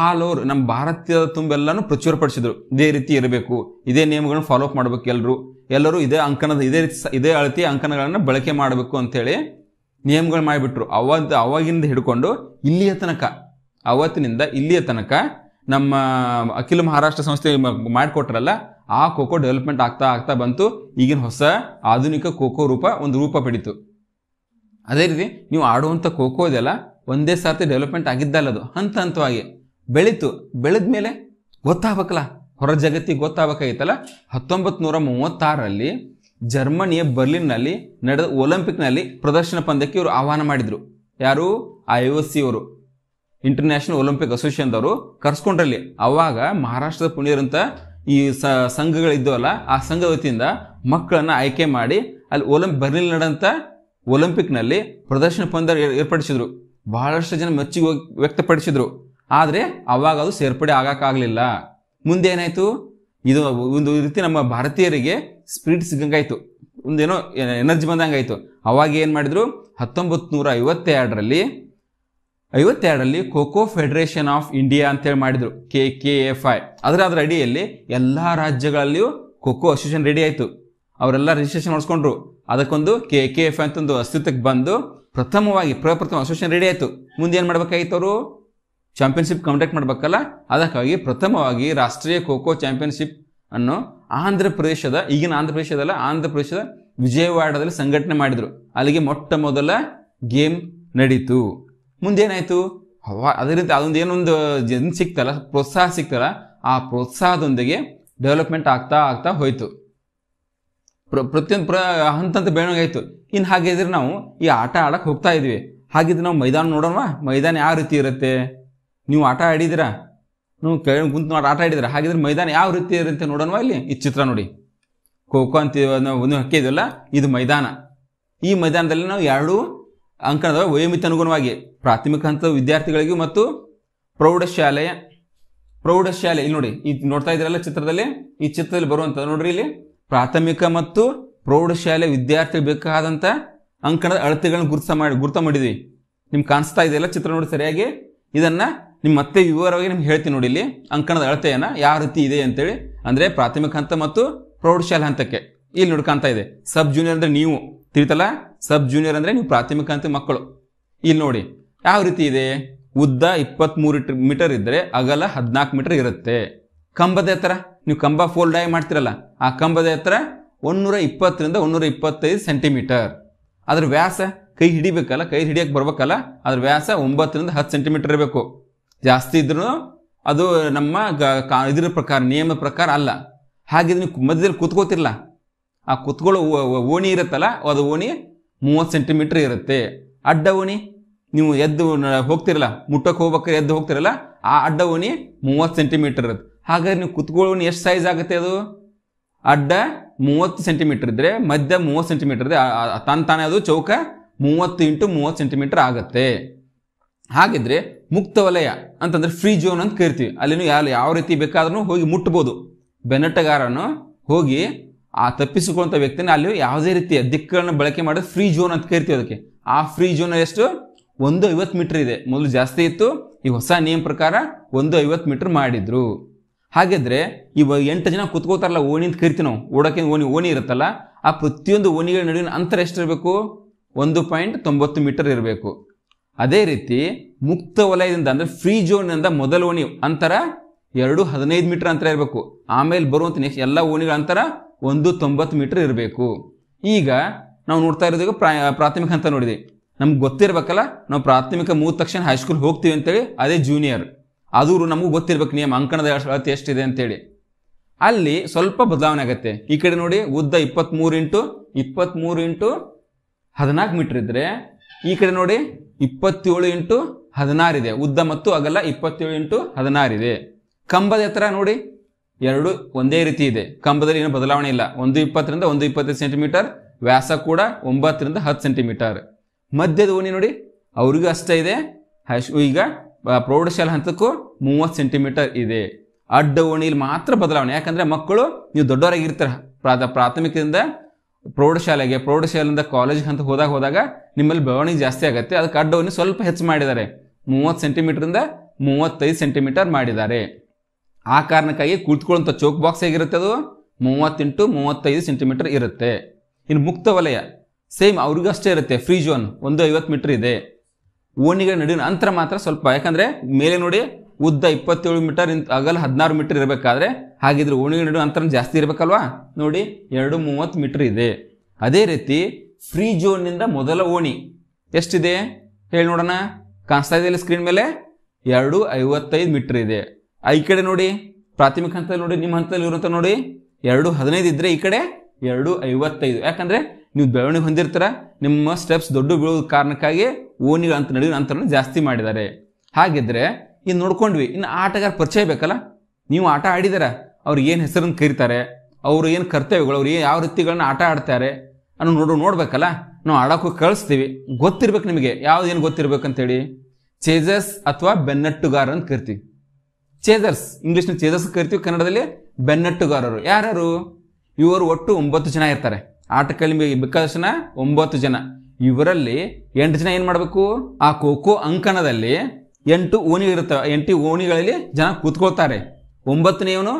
ಆಲ್ ಓವರ್ ನಮ್ಮ ಭಾರತೀಯ ತುಂಬೆಲ್ಲಾನು ಪ್ರಚುರಪಡಿಸಿದ್ರು ಇದೇ ರೀತಿ ಇರಬೇಕು ಇದೇ ನಿಯಮಗಳನ್ನ ಫಾಲೋ ಅಪ್ ಮಾಡಬೇಕು ಎಲ್ಲರೂ ಎಲ್ಲರೂ ಇದೇ ಅಂಕನದ ಇದೇ ರೀತಿ ಇದೇ ಅಳತಿ ಅಂಕನಗಳನ್ನು ಬಳಕೆ ಮಾಡಬೇಕು ಅಂತೇಳಿ ನಿಯಮಗಳು ಮಾಡಿಬಿಟ್ರು ಅವತ್ತು ಅವಾಗಿಂದ ಹಿಡ್ಕೊಂಡು ಇಲ್ಲಿಯ ತನಕ ಅವತ್ತಿನಿಂದ ಇಲ್ಲಿಯ ತನಕ ನಮ್ಮ ಅಖಿಲ ಮಹಾರಾಷ್ಟ್ರ ಸಂಸ್ಥೆ ಮಾಡಿಕೊಟ್ರಲ್ಲ ಆ ಖೋಖೋ ಡೆವಲಪ್ಮೆಂಟ್ ಆಗ್ತಾ ಆಗ್ತಾ ಬಂತು ಈಗಿನ ಹೊಸ ಆಧುನಿಕ ಖೋಖೋ ರೂಪ ಒಂದು ರೂಪ ಪಡಿತು ಅದೇ ರೀತಿ ನೀವು ಆಡುವಂಥ ಖೋಖೋ ಇದೆಲ್ಲ ಒಂದೇ ಸಾರ್ತಿ ಡೆವಲಪ್ಮೆಂಟ್ ಆಗಿದ್ದಲ್ಲ ಅದು ಹಂತ ಹಂತವಾಗಿ ಬೆಳೀತು ಬೆಳೆದ ಮೇಲೆ ಗೊತ್ತಾಗಬೇಕಲ್ಲ ಹೊರ ಜಗತ್ತಿಗೆ ಗೊತ್ತಾಗಬೇಕಾಗಿತ್ತಲ್ಲ ಹತ್ತೊಂಬತ್ತು ನೂರ ಮೂವತ್ತಾರರಲ್ಲಿ ಜರ್ಮನಿಯ ಬರ್ಲಿನ್ನಲ್ಲಿ ನಡೆದ ಒಲಿಂಪಿಕ್ನಲ್ಲಿ ಪ್ರದರ್ಶನ ಪಂದ್ಯಕ್ಕೆ ಇವರು ಆಹ್ವಾನ ಮಾಡಿದರು ಯಾರು ಐ ಒ ಸಿ ಅವರು ಇಂಟರ್ನ್ಯಾಷನಲ್ ಒಲಿಂಪಿಕ್ ಅಸೋಸಿಯೇಷನ್ದವರು ಕರ್ಸ್ಕೊಂಡ್ರಲ್ಲಿ ಅವಾಗ ಮಹಾರಾಷ್ಟ್ರದ ಪುಣ್ಯರಂತ ಈ ಸ ಸಂಘಗಳಿದ್ದವಲ್ಲ ಆ ಸಂಘ ವತಿಯಿಂದ ಮಕ್ಕಳನ್ನು ಆಯ್ಕೆ ಮಾಡಿ ಅಲ್ಲಿ ಒಲಿಂಪ್ ಬರ್ಲಿನ್ ನಡೆದಂಥ ಒಲಿಂಪಿಕ್ನಲ್ಲಿ ಪ್ರದರ್ಶನ ಪಂದ್ಯ ಏರ್ಪಡಿಸಿದ್ರು ಬಹಳಷ್ಟು ಜನ ಮೆಚ್ಚುಗೆ ವ್ಯಕ್ತಪಡಿಸಿದ್ರು ಆದರೆ ಅವಾಗ ಅದು ಸೇರ್ಪಡೆ ಆಗೋಕ್ಕಾಗಲಿಲ್ಲ ಮುಂದೆ ಏನಾಯಿತು ಇದು ಒಂದು ರೀತಿ ನಮ್ಮ ಭಾರತೀಯರಿಗೆ ಸ್ಪಿರಿಟ್ ಸಿಗಂಗಾಯಿತು ಒಂದೇನೋ ಎನರ್ಜಿ ಬಂದಂಗಾಯಿತು ಅವಾಗ ಏನು ಮಾಡಿದ್ರು ಹತ್ತೊಂಬತ್ತು ನೂರ ಐವತ್ತೆರಡರಲ್ಲಿ ಐವತ್ತೆರಡರಲ್ಲಿ ಖೋಖೋ ಫೆಡರೇಷನ್ ಆಫ್ ಇಂಡಿಯಾ ಅಂತೇಳಿ ಮಾಡಿದರು ಕೆ ಕೆ ಎಫ್ ಐ ಅದರ ಅದರ ಅಡಿಯಲ್ಲಿ ಎಲ್ಲ ರಾಜ್ಯಗಳಲ್ಲಿಯೂ ಖೋಖೋ ಅಸೋಸಿಯೇಷನ್ ರೆಡಿ ಆಯಿತು ಅವರೆಲ್ಲ ರಿಜಿಸ್ಟ್ರೇಷನ್ ಮಾಡಿಸ್ಕೊಂಡ್ರು ಅದಕ್ಕೊಂದು ಕೆ ಕೆ ಎಫ್ ಐ ಅಂತ ಒಂದು ಅಸ್ತಿತ್ವಕ್ಕೆ ಬಂದು ಪ್ರಥಮವಾಗಿ ಪ್ರಪ್ರಥಮ ಅಸೋಸಿಯೇಷನ್ ರೆಡಿ ಆಯಿತು ಮುಂದೆ ಏನು ಮಾಡಬೇಕಾಗಿತ್ತು ಅವರು ಚಾಂಪಿಯನ್ಶಿಪ್ ಕಂಡಕ್ಟ್ ಮಾಡಬೇಕಲ್ಲ ಅದಕ್ಕಾಗಿ ಪ್ರಥಮವಾಗಿ ರಾಷ್ಟ್ರೀಯ ಖೋ ಖೋ ಚಾಂಪಿಯನ್ಶಿಪ್ ಅನ್ನು ಆಂಧ್ರ ಪ್ರದೇಶದ ಈಗಿನ ಆಂಧ್ರ ಪ್ರದೇಶದಲ್ಲ ಆಂಧ್ರ ಪ್ರದೇಶದ ವಿಜಯವಾಡದಲ್ಲಿ ಸಂಘಟನೆ ಮಾಡಿದರು ಅಲ್ಲಿಗೆ ಮೊಟ್ಟ ಮೊದಲ ಗೇಮ್ ನಡೀತು ಮುಂದೇನಾಯಿತು ಅದೇ ಅದರಿಂದ ಅದೊಂದು ಏನೊಂದು ಜನ ಸಿಕ್ತಲ್ಲ ಪ್ರೋತ್ಸಾಹ ಸಿಕ್ತಲ್ಲ ಆ ಪ್ರೋತ್ಸಾಹದೊಂದಿಗೆ ಡೆವಲಪ್ಮೆಂಟ್ ಆಗ್ತಾ ಆಗ್ತಾ ಹೋಯಿತು ಪ್ರ ಪ್ರತಿಯೊಂದು ಪ್ರ ಹಂತ ಬೆಳವಣಿಗೆ ಆಯಿತು ಇನ್ನು ಹಾಗಿದ್ರೆ ನಾವು ಈ ಆಟ ಆಡಕ್ಕೆ ಹೋಗ್ತಾ ಇದ್ವಿ ಹಾಗಿದ್ರೆ ನಾವು ಮೈದಾನ ನೋಡೋಣ ಮೈದಾನ ಯಾವ ರೀತಿ ಇರುತ್ತೆ ನೀವು ಆಟ ಆಡಿದಿರಾ ನೀವು ಕೆಳಗೆ ಕುಂತು ನೋಡಿ ಆಟ ಆಡಿದ್ರೆ ಹಾಗಿದ್ರೆ ಮೈದಾನ ಯಾವ ರೀತಿ ಅಂತ ನೋಡೋಣವಾ ಇಲ್ಲಿ ಈ ಚಿತ್ರ ನೋಡಿ ಖೋ ಖೋ ಅಂತ ಒಂದು ಹಾಕಿದ್ವಲ್ಲ ಇದು ಮೈದಾನ ಈ ಮೈದಾನದಲ್ಲಿ ನಾವು ಎರಡು ಅಂಕಣದ ವಯೋಮಿತ ಅನುಗುಣವಾಗಿ ಪ್ರಾಥಮಿಕ ಹಂತದ ವಿದ್ಯಾರ್ಥಿಗಳಿಗೆ ಮತ್ತು ಪ್ರೌಢಶಾಲೆಯ ಪ್ರೌಢಶಾಲೆ ಇಲ್ಲಿ ನೋಡಿ ಈ ನೋಡ್ತಾ ಇದ್ರಲ್ಲ ಚಿತ್ರದಲ್ಲಿ ಈ ಚಿತ್ರದಲ್ಲಿ ಬರುವಂತ ನೋಡ್ರಿ ಇಲ್ಲಿ ಪ್ರಾಥಮಿಕ ಮತ್ತು ಪ್ರೌಢಶಾಲೆ ವಿದ್ಯಾರ್ಥಿ ಬೇಕಾದಂತ ಅಂಕಣದ ಅಳತೆಗಳನ್ನ ಗುರುತ ಮಾಡಿ ಗುರುತ ಮಾಡಿದ್ವಿ ನಿಮ್ಗೆ ಕಾಣಿಸ್ತಾ ಇದೆಯಲ್ಲ ಚಿತ್ರ ನೋಡಿ ಸರಿಯಾಗಿ ಇದನ್ನ ನಿಮ್ಮ ಮತ್ತೆ ವಿವರವಾಗಿ ನಿಮ್ಗೆ ಹೇಳ್ತೀನಿ ನೋಡಿ ಇಲ್ಲಿ ಅಂಕಣದ ಅಳತೆಯನ್ನು ಯಾವ ರೀತಿ ಇದೆ ಅಂತೇಳಿ ಅಂದರೆ ಪ್ರಾಥಮಿಕ ಹಂತ ಮತ್ತು ಪ್ರೌಢಶಾಲೆ ಹಂತಕ್ಕೆ ಇಲ್ಲಿ ನೋಡ್ಕೊಂತ ಇದೆ ಸಬ್ ಜೂನಿಯರ್ ಅಂದರೆ ನೀವು ತಿಳಿತಲ್ಲ ಸಬ್ ಜೂನಿಯರ್ ಅಂದರೆ ನೀವು ಪ್ರಾಥಮಿಕ ಹಂತ ಮಕ್ಕಳು ಇಲ್ಲಿ ನೋಡಿ ಯಾವ ರೀತಿ ಇದೆ ಉದ್ದ ಇಪ್ಪತ್ತ್ಮೂರು ಮೀಟರ್ ಇದ್ದರೆ ಅಗಲ ಹದಿನಾಲ್ಕು ಮೀಟರ್ ಇರುತ್ತೆ ಕಂಬದ ಎತ್ತರ ನೀವು ಕಂಬ ಫೋಲ್ಡ್ ಆಗಿ ಮಾಡ್ತಿರಲ್ಲ ಆ ಕಂಬದ ಎತ್ತರ ಒಂದೂರ ಇಪ್ಪತ್ತರಿಂದ ಒಂದೂರ ಇಪ್ಪತ್ತೈದು ಸೆಂಟಿಮೀಟರ್ ಅದ್ರ ವ್ಯಾಸ ಕೈ ಹಿಡಿಬೇಕಲ್ಲ ಕೈ ಹಿಡಿಯಕ್ಕೆ ಬರ್ಬೇಕಲ್ಲ ಅದರ ವ್ಯಾಸ ಒಂಬತ್ತರಿಂದ ಹತ್ತು ಸೆಂಟಿಮೀಟರ್ ಇರಬೇಕು ಜಾಸ್ತಿ ಇದ್ರೂ ಅದು ನಮ್ಮ ಇದ್ರ ಪ್ರಕಾರ ನಿಯಮ ಪ್ರಕಾರ ಅಲ್ಲ ಹಾಗಿದ್ರೆ ನೀವು ಮಧ್ಯದಲ್ಲಿ ಕೂತ್ಕೋತಿರಲ್ಲ ಆ ಕುತ್ಕೊಳ್ಳೋ ಓಣಿ ಇರುತ್ತಲ್ಲ ಅದು ಓಣಿ ಮೂವತ್ತು ಸೆಂಟಿಮೀಟ್ರ್ ಇರುತ್ತೆ ಅಡ್ಡ ಓಣಿ ನೀವು ಎದ್ದು ಹೋಗ್ತಿರಲ್ಲ ಮುಟ್ಟಕ್ಕೆ ಹೋಗ್ಬೇಕಾದ್ರೆ ಎದ್ದು ಹೋಗ್ತಿರಲ್ಲ ಆ ಅಡ್ಡ ಓಣಿ ಮೂವತ್ತು ಸೆಂಟಿಮೀಟರ್ ಇರುತ್ತೆ ಹಾಗಾದ್ರೆ ನೀವು ಕುತ್ಕೊಳ್ಳೋಣ ಎಷ್ಟು ಸೈಜ್ ಆಗುತ್ತೆ ಅದು ಅಡ್ಡ ಮೂವತ್ತು ಸೆಂಟಿಮೀಟ್ರ್ ಇದ್ರೆ ಮಧ್ಯ ಮೂವತ್ತು ಸೆಂಟಿಮೀಟ್ರ್ ಇದೆ ತಾನು ತಾನೇ ಅದು ಚೌಕ ಮೂವತ್ತು ಇಂಟು ಮೂವತ್ತು ಸೆಂಟಿಮೀಟ್ರ್ ಆಗುತ್ತೆ ಹಾಗಿದ್ರೆ ಮುಕ್ತ ವಲಯ ಅಂತಂದ್ರೆ ಫ್ರೀ ಜೋನ್ ಅಂತ ಕರಿತೀವಿ ಅಲ್ಲಿನ ಯಾವ ಯಾವ ರೀತಿ ಬೇಕಾದ್ರೂ ಹೋಗಿ ಮುಟ್ಬೋದು ಬೆನ್ನಟಗಾರನು ಹೋಗಿ ಆ ತಪ್ಪಿಸಿಕೊಳ್ಳುವಂಥ ವ್ಯಕ್ತಿನ ಅಲ್ಲಿ ಯಾವುದೇ ರೀತಿಯ ದಿಕ್ಕುಗಳನ್ನು ಬಳಕೆ ಮಾಡೋದು ಫ್ರೀ ಜೋನ್ ಅಂತ ಕರಿತೀವಿ ಅದಕ್ಕೆ ಆ ಫ್ರೀ ಜೋನ್ ಎಷ್ಟು ಒಂದು ಐವತ್ತು ಮೀಟರ್ ಇದೆ ಮೊದಲು ಜಾಸ್ತಿ ಇತ್ತು ಈ ಹೊಸ ನಿಯಮ ಪ್ರಕಾರ ಒಂದು ಐವತ್ತು ಮೀಟರ್ ಮಾಡಿದ್ರು ಹಾಗಿದ್ರೆ ಈ ಎಂಟು ಜನ ಕುತ್ಕೋತಾರಲ್ಲ ಓಣಿ ಅಂತ ಕರಿತೀವಿ ನಾವು ಓಡೋಕೆ ಓಣಿ ಓಣಿ ಇರುತ್ತಲ್ಲ ಆ ಪ್ರತಿಯೊಂದು ಓಣಿಗಳ ನಡುವಿನ ಅಂತರ ಎಷ್ಟಿರಬೇಕು ಒಂದು ಪಾಯಿಂಟ್ ತೊಂಬತ್ತು ಮೀಟರ್ ಇರಬೇಕು ಅದೇ ರೀತಿ ಮುಕ್ತ ವಲಯದಿಂದ ಅಂದ್ರೆ ಫ್ರೀ ಇಂದ ಮೊದಲ ಓಣಿ ಅಂತರ ಎರಡು ಹದಿನೈದು ಮೀಟರ್ ಅಂತರ ಇರಬೇಕು ಆಮೇಲೆ ಬರುವಂತ ನೆಕ್ಸ್ಟ್ ಎಲ್ಲ ಓಣಿಗಳ ಅಂತರ ಒಂದು ತೊಂಬತ್ತು ಮೀಟರ್ ಇರಬೇಕು ಈಗ ನಾವು ನೋಡ್ತಾ ಇರೋದೀಗ ಪ್ರಾಥಮಿಕ ಅಂತ ನೋಡಿದೆ ನಮ್ಗೆ ಗೊತ್ತಿರ್ಬೇಕಲ್ಲ ನಾವು ಪ್ರಾಥಮಿಕ ಮೂರು ತಕ್ಷಣ ಹೈಸ್ಕೂಲ್ ಹೋಗ್ತೀವಿ ಅಂತೇಳಿ ಅದೇ ಜೂನಿಯರ್ ಆದರೂ ನಮಗೂ ಗೊತ್ತಿರ್ಬೇಕು ನಿಯಮ ಅಂಕಣದ ಅಳತೆ ಎಷ್ಟಿದೆ ಅಂತೇಳಿ ಅಲ್ಲಿ ಸ್ವಲ್ಪ ಬದಲಾವಣೆ ಆಗುತ್ತೆ ಈ ಕಡೆ ನೋಡಿ ಉದ್ದ ಇಪ್ಪತ್ತ್ಮೂರು ಇಂಟು ಇಪ್ಪತ್ತ್ಮೂರು ಇಂಟು ಹದಿನಾಲ್ಕು ಮೀಟರ್ ಇದ್ದರೆ ಈ ಕಡೆ ನೋಡಿ ಇಪ್ಪತ್ತೇಳು ಇಂಟು ಹದಿನಾರಿದೆ ಉದ್ದ ಮತ್ತು ಅಗಲ ಇಪ್ಪತ್ತೇಳು ಇಂಟು ಹದಿನಾರಿದೆ ಕಂಬದ ಎತ್ತರ ನೋಡಿ ಎರಡು ಒಂದೇ ರೀತಿ ಇದೆ ಕಂಬದಲ್ಲಿ ಏನು ಬದಲಾವಣೆ ಇಲ್ಲ ಒಂದು ಇಪ್ಪತ್ತರಿಂದ ಒಂದು ಇಪ್ಪತ್ತೈದು ಸೆಂಟಿಮೀಟರ್ ವ್ಯಾಸ ಕೂಡ ಒಂಬತ್ತರಿಂದ ಹತ್ತು ಸೆಂಟಿಮೀಟರ್ ಮಧ್ಯದ ಓಣಿ ನೋಡಿ ಅವ್ರಿಗೂ ಅಷ್ಟೇ ಇದೆ ಈಗ ಪ್ರೌಢಶಾಲೆ ಹಂತಕ್ಕೂ ಮೂವತ್ತು ಸೆಂಟಿಮೀಟರ್ ಇದೆ ಅಡ್ಡ ಓಣಿಲಿ ಮಾತ್ರ ಬದಲಾವಣೆ ಯಾಕಂದ್ರೆ ಮಕ್ಕಳು ನೀವು ದೊಡ್ಡವರಾಗಿರ್ತಾರೆ ಪ್ರಾಥಮಿಕದಿಂದ ಪ್ರೌಢಶಾಲೆಗೆ ಪ್ರೌಢಶಾಲೆಯಿಂದ ಕಾಲೇಜ್ಗೆ ಅಂತ ಹೋದಾಗ ಹೋದಾಗ ನಿಮ್ಮಲ್ಲಿ ಬೆಳವಣಿಗೆ ಜಾಸ್ತಿ ಆಗುತ್ತೆ ಅದಕ್ಕೆ ಅಡ್ಡವನ್ನು ಸ್ವಲ್ಪ ಹೆಚ್ಚು ಮಾಡಿದ್ದಾರೆ ಮೂವತ್ತು ಸೆಂಟಿಮೀಟ್ರಿಂದ ಮೂವತ್ತೈದು ಸೆಂಟಿಮೀಟರ್ ಮಾಡಿದ್ದಾರೆ ಆ ಕಾರಣಕ್ಕಾಗಿ ಕೂತ್ಕೊಳ್ಳುವಂಥ ಚೋಕ್ ಬಾಕ್ಸ್ ಹೇಗಿರುತ್ತೆ ಅದು ಮೂವತ್ತೆಂಟು ಮೂವತ್ತೈದು ಸೆಂಟಿಮೀಟರ್ ಇರುತ್ತೆ ಇನ್ನು ಮುಕ್ತ ವಲಯ ಸೇಮ್ ಅವ್ರಿಗೂ ಅಷ್ಟೇ ಇರುತ್ತೆ ಫ್ರೀ ಜೋನ್ ಒಂದು ಐವತ್ತು ಮೀಟರ್ ಇದೆ ಓಣಿಗಳ ನಡುವಿನ ಅಂತರ ಮಾತ್ರ ಸ್ವಲ್ಪ ಯಾಕಂದರೆ ಮೇಲೆ ನೋಡಿ ಉದ್ದ ಇಪ್ಪತ್ತೇಳು ಮೀಟರ್ ಇಂತ ಅಗಲ ಹದಿನಾರು ಮೀಟರ್ ಇರಬೇಕಾದ್ರೆ ಹಾಗಿದ್ರೆ ಓಣಿ ನಡು ಅಂತರ ಜಾಸ್ತಿ ಇರಬೇಕಲ್ವಾ ನೋಡಿ ಎರಡು ಮೂವತ್ತು ಮೀಟರ್ ಇದೆ ಅದೇ ರೀತಿ ಫ್ರೀ ಝೋನ್ನಿಂದ ಮೊದಲ ಓಣಿ ಎಷ್ಟಿದೆ ಹೇಳಿ ನೋಡೋಣ ಕಾಣಿಸ್ತಾ ಇದೆಯಲ್ಲ ಸ್ಕ್ರೀನ್ ಮೇಲೆ ಎರಡು ಐವತ್ತೈದು ಮೀಟರ್ ಇದೆ ಈ ಕಡೆ ನೋಡಿ ಪ್ರಾಥಮಿಕ ಹಂತದಲ್ಲಿ ನೋಡಿ ನಿಮ್ಮ ಹಂತದಲ್ಲಿ ಇರುವಂತ ನೋಡಿ ಎರಡು ಹದಿನೈದು ಇದ್ರೆ ಈ ಕಡೆ ಎರಡು ಐವತ್ತೈದು ಯಾಕಂದ್ರೆ ನೀವು ಬೆಳವಣಿಗೆ ಹೊಂದಿರ್ತೀರ ನಿಮ್ಮ ಸ್ಟೆಪ್ಸ್ ದೊಡ್ಡ ಬೀಳೋದ ಕಾರಣಕ್ಕಾಗಿ ಓಣಿಗಳ ಅಂತ ನಡುವಿನ ಅಂತರವನ್ನು ಜಾಸ್ತಿ ಮಾಡಿದ್ದಾರೆ ಹಾಗಿದ್ರೆ ಇನ್ನು ನೋಡ್ಕೊಂಡ್ವಿ ಇನ್ನು ಆಟಗಾರ ಪರಿಚಯ ಬೇಕಲ್ಲ ನೀವು ಆಟ ಆಡಿದಾರ ಅವ್ರು ಏನು ಹೆಸರನ್ನು ಕರೀತಾರೆ ಅವರು ಏನು ಕರ್ತವ್ಯಗಳು ಅವ್ರು ಯಾವ ರೀತಿಗಳನ್ನ ಆಟ ಆಡ್ತಾರೆ ಅನ್ನೋ ನೋಡು ನೋಡ್ಬೇಕಲ್ಲ ನಾವು ಆಡೋಕ್ಕೂ ಕಳಿಸ್ತೀವಿ ಗೊತ್ತಿರ್ಬೇಕು ನಿಮಗೆ ಗೊತ್ತಿರ್ಬೇಕು ಅಂತೇಳಿ ಚೇಜರ್ಸ್ ಅಥವಾ ಬೆನ್ನಟ್ಟುಗಾರ ಅಂತ ಕರಿತೀವಿ ಚೇಜರ್ಸ್ ಇಂಗ್ಲೀಷ್ನ ಚೇಜರ್ಸ್ ಕರಿತೀವಿ ಕನ್ನಡದಲ್ಲಿ ಬೆನ್ನಟ್ಟುಗಾರರು ಯಾರ್ಯಾರು ಇವರು ಒಟ್ಟು ಒಂಬತ್ತು ಜನ ಇರ್ತಾರೆ ಆಟ ಕಲಿಮೆಗೆ ಬೇಕಾದಷ್ಟು ಜನ ಒಂಬತ್ತು ಜನ ಇವರಲ್ಲಿ ಎಂಟು ಜನ ಏನು ಮಾಡಬೇಕು ಆ ಖೋ ಖೋ ಅಂಕಣದಲ್ಲಿ ಎಂಟು ಓಣಿಗಳಿರ್ತವೆ ಎಂಟು ಓಣಿಗಳಲ್ಲಿ ಜನ ಕೂತ್ಕೊಳ್ತಾರೆ ಒಂಬತ್ತನೇವನು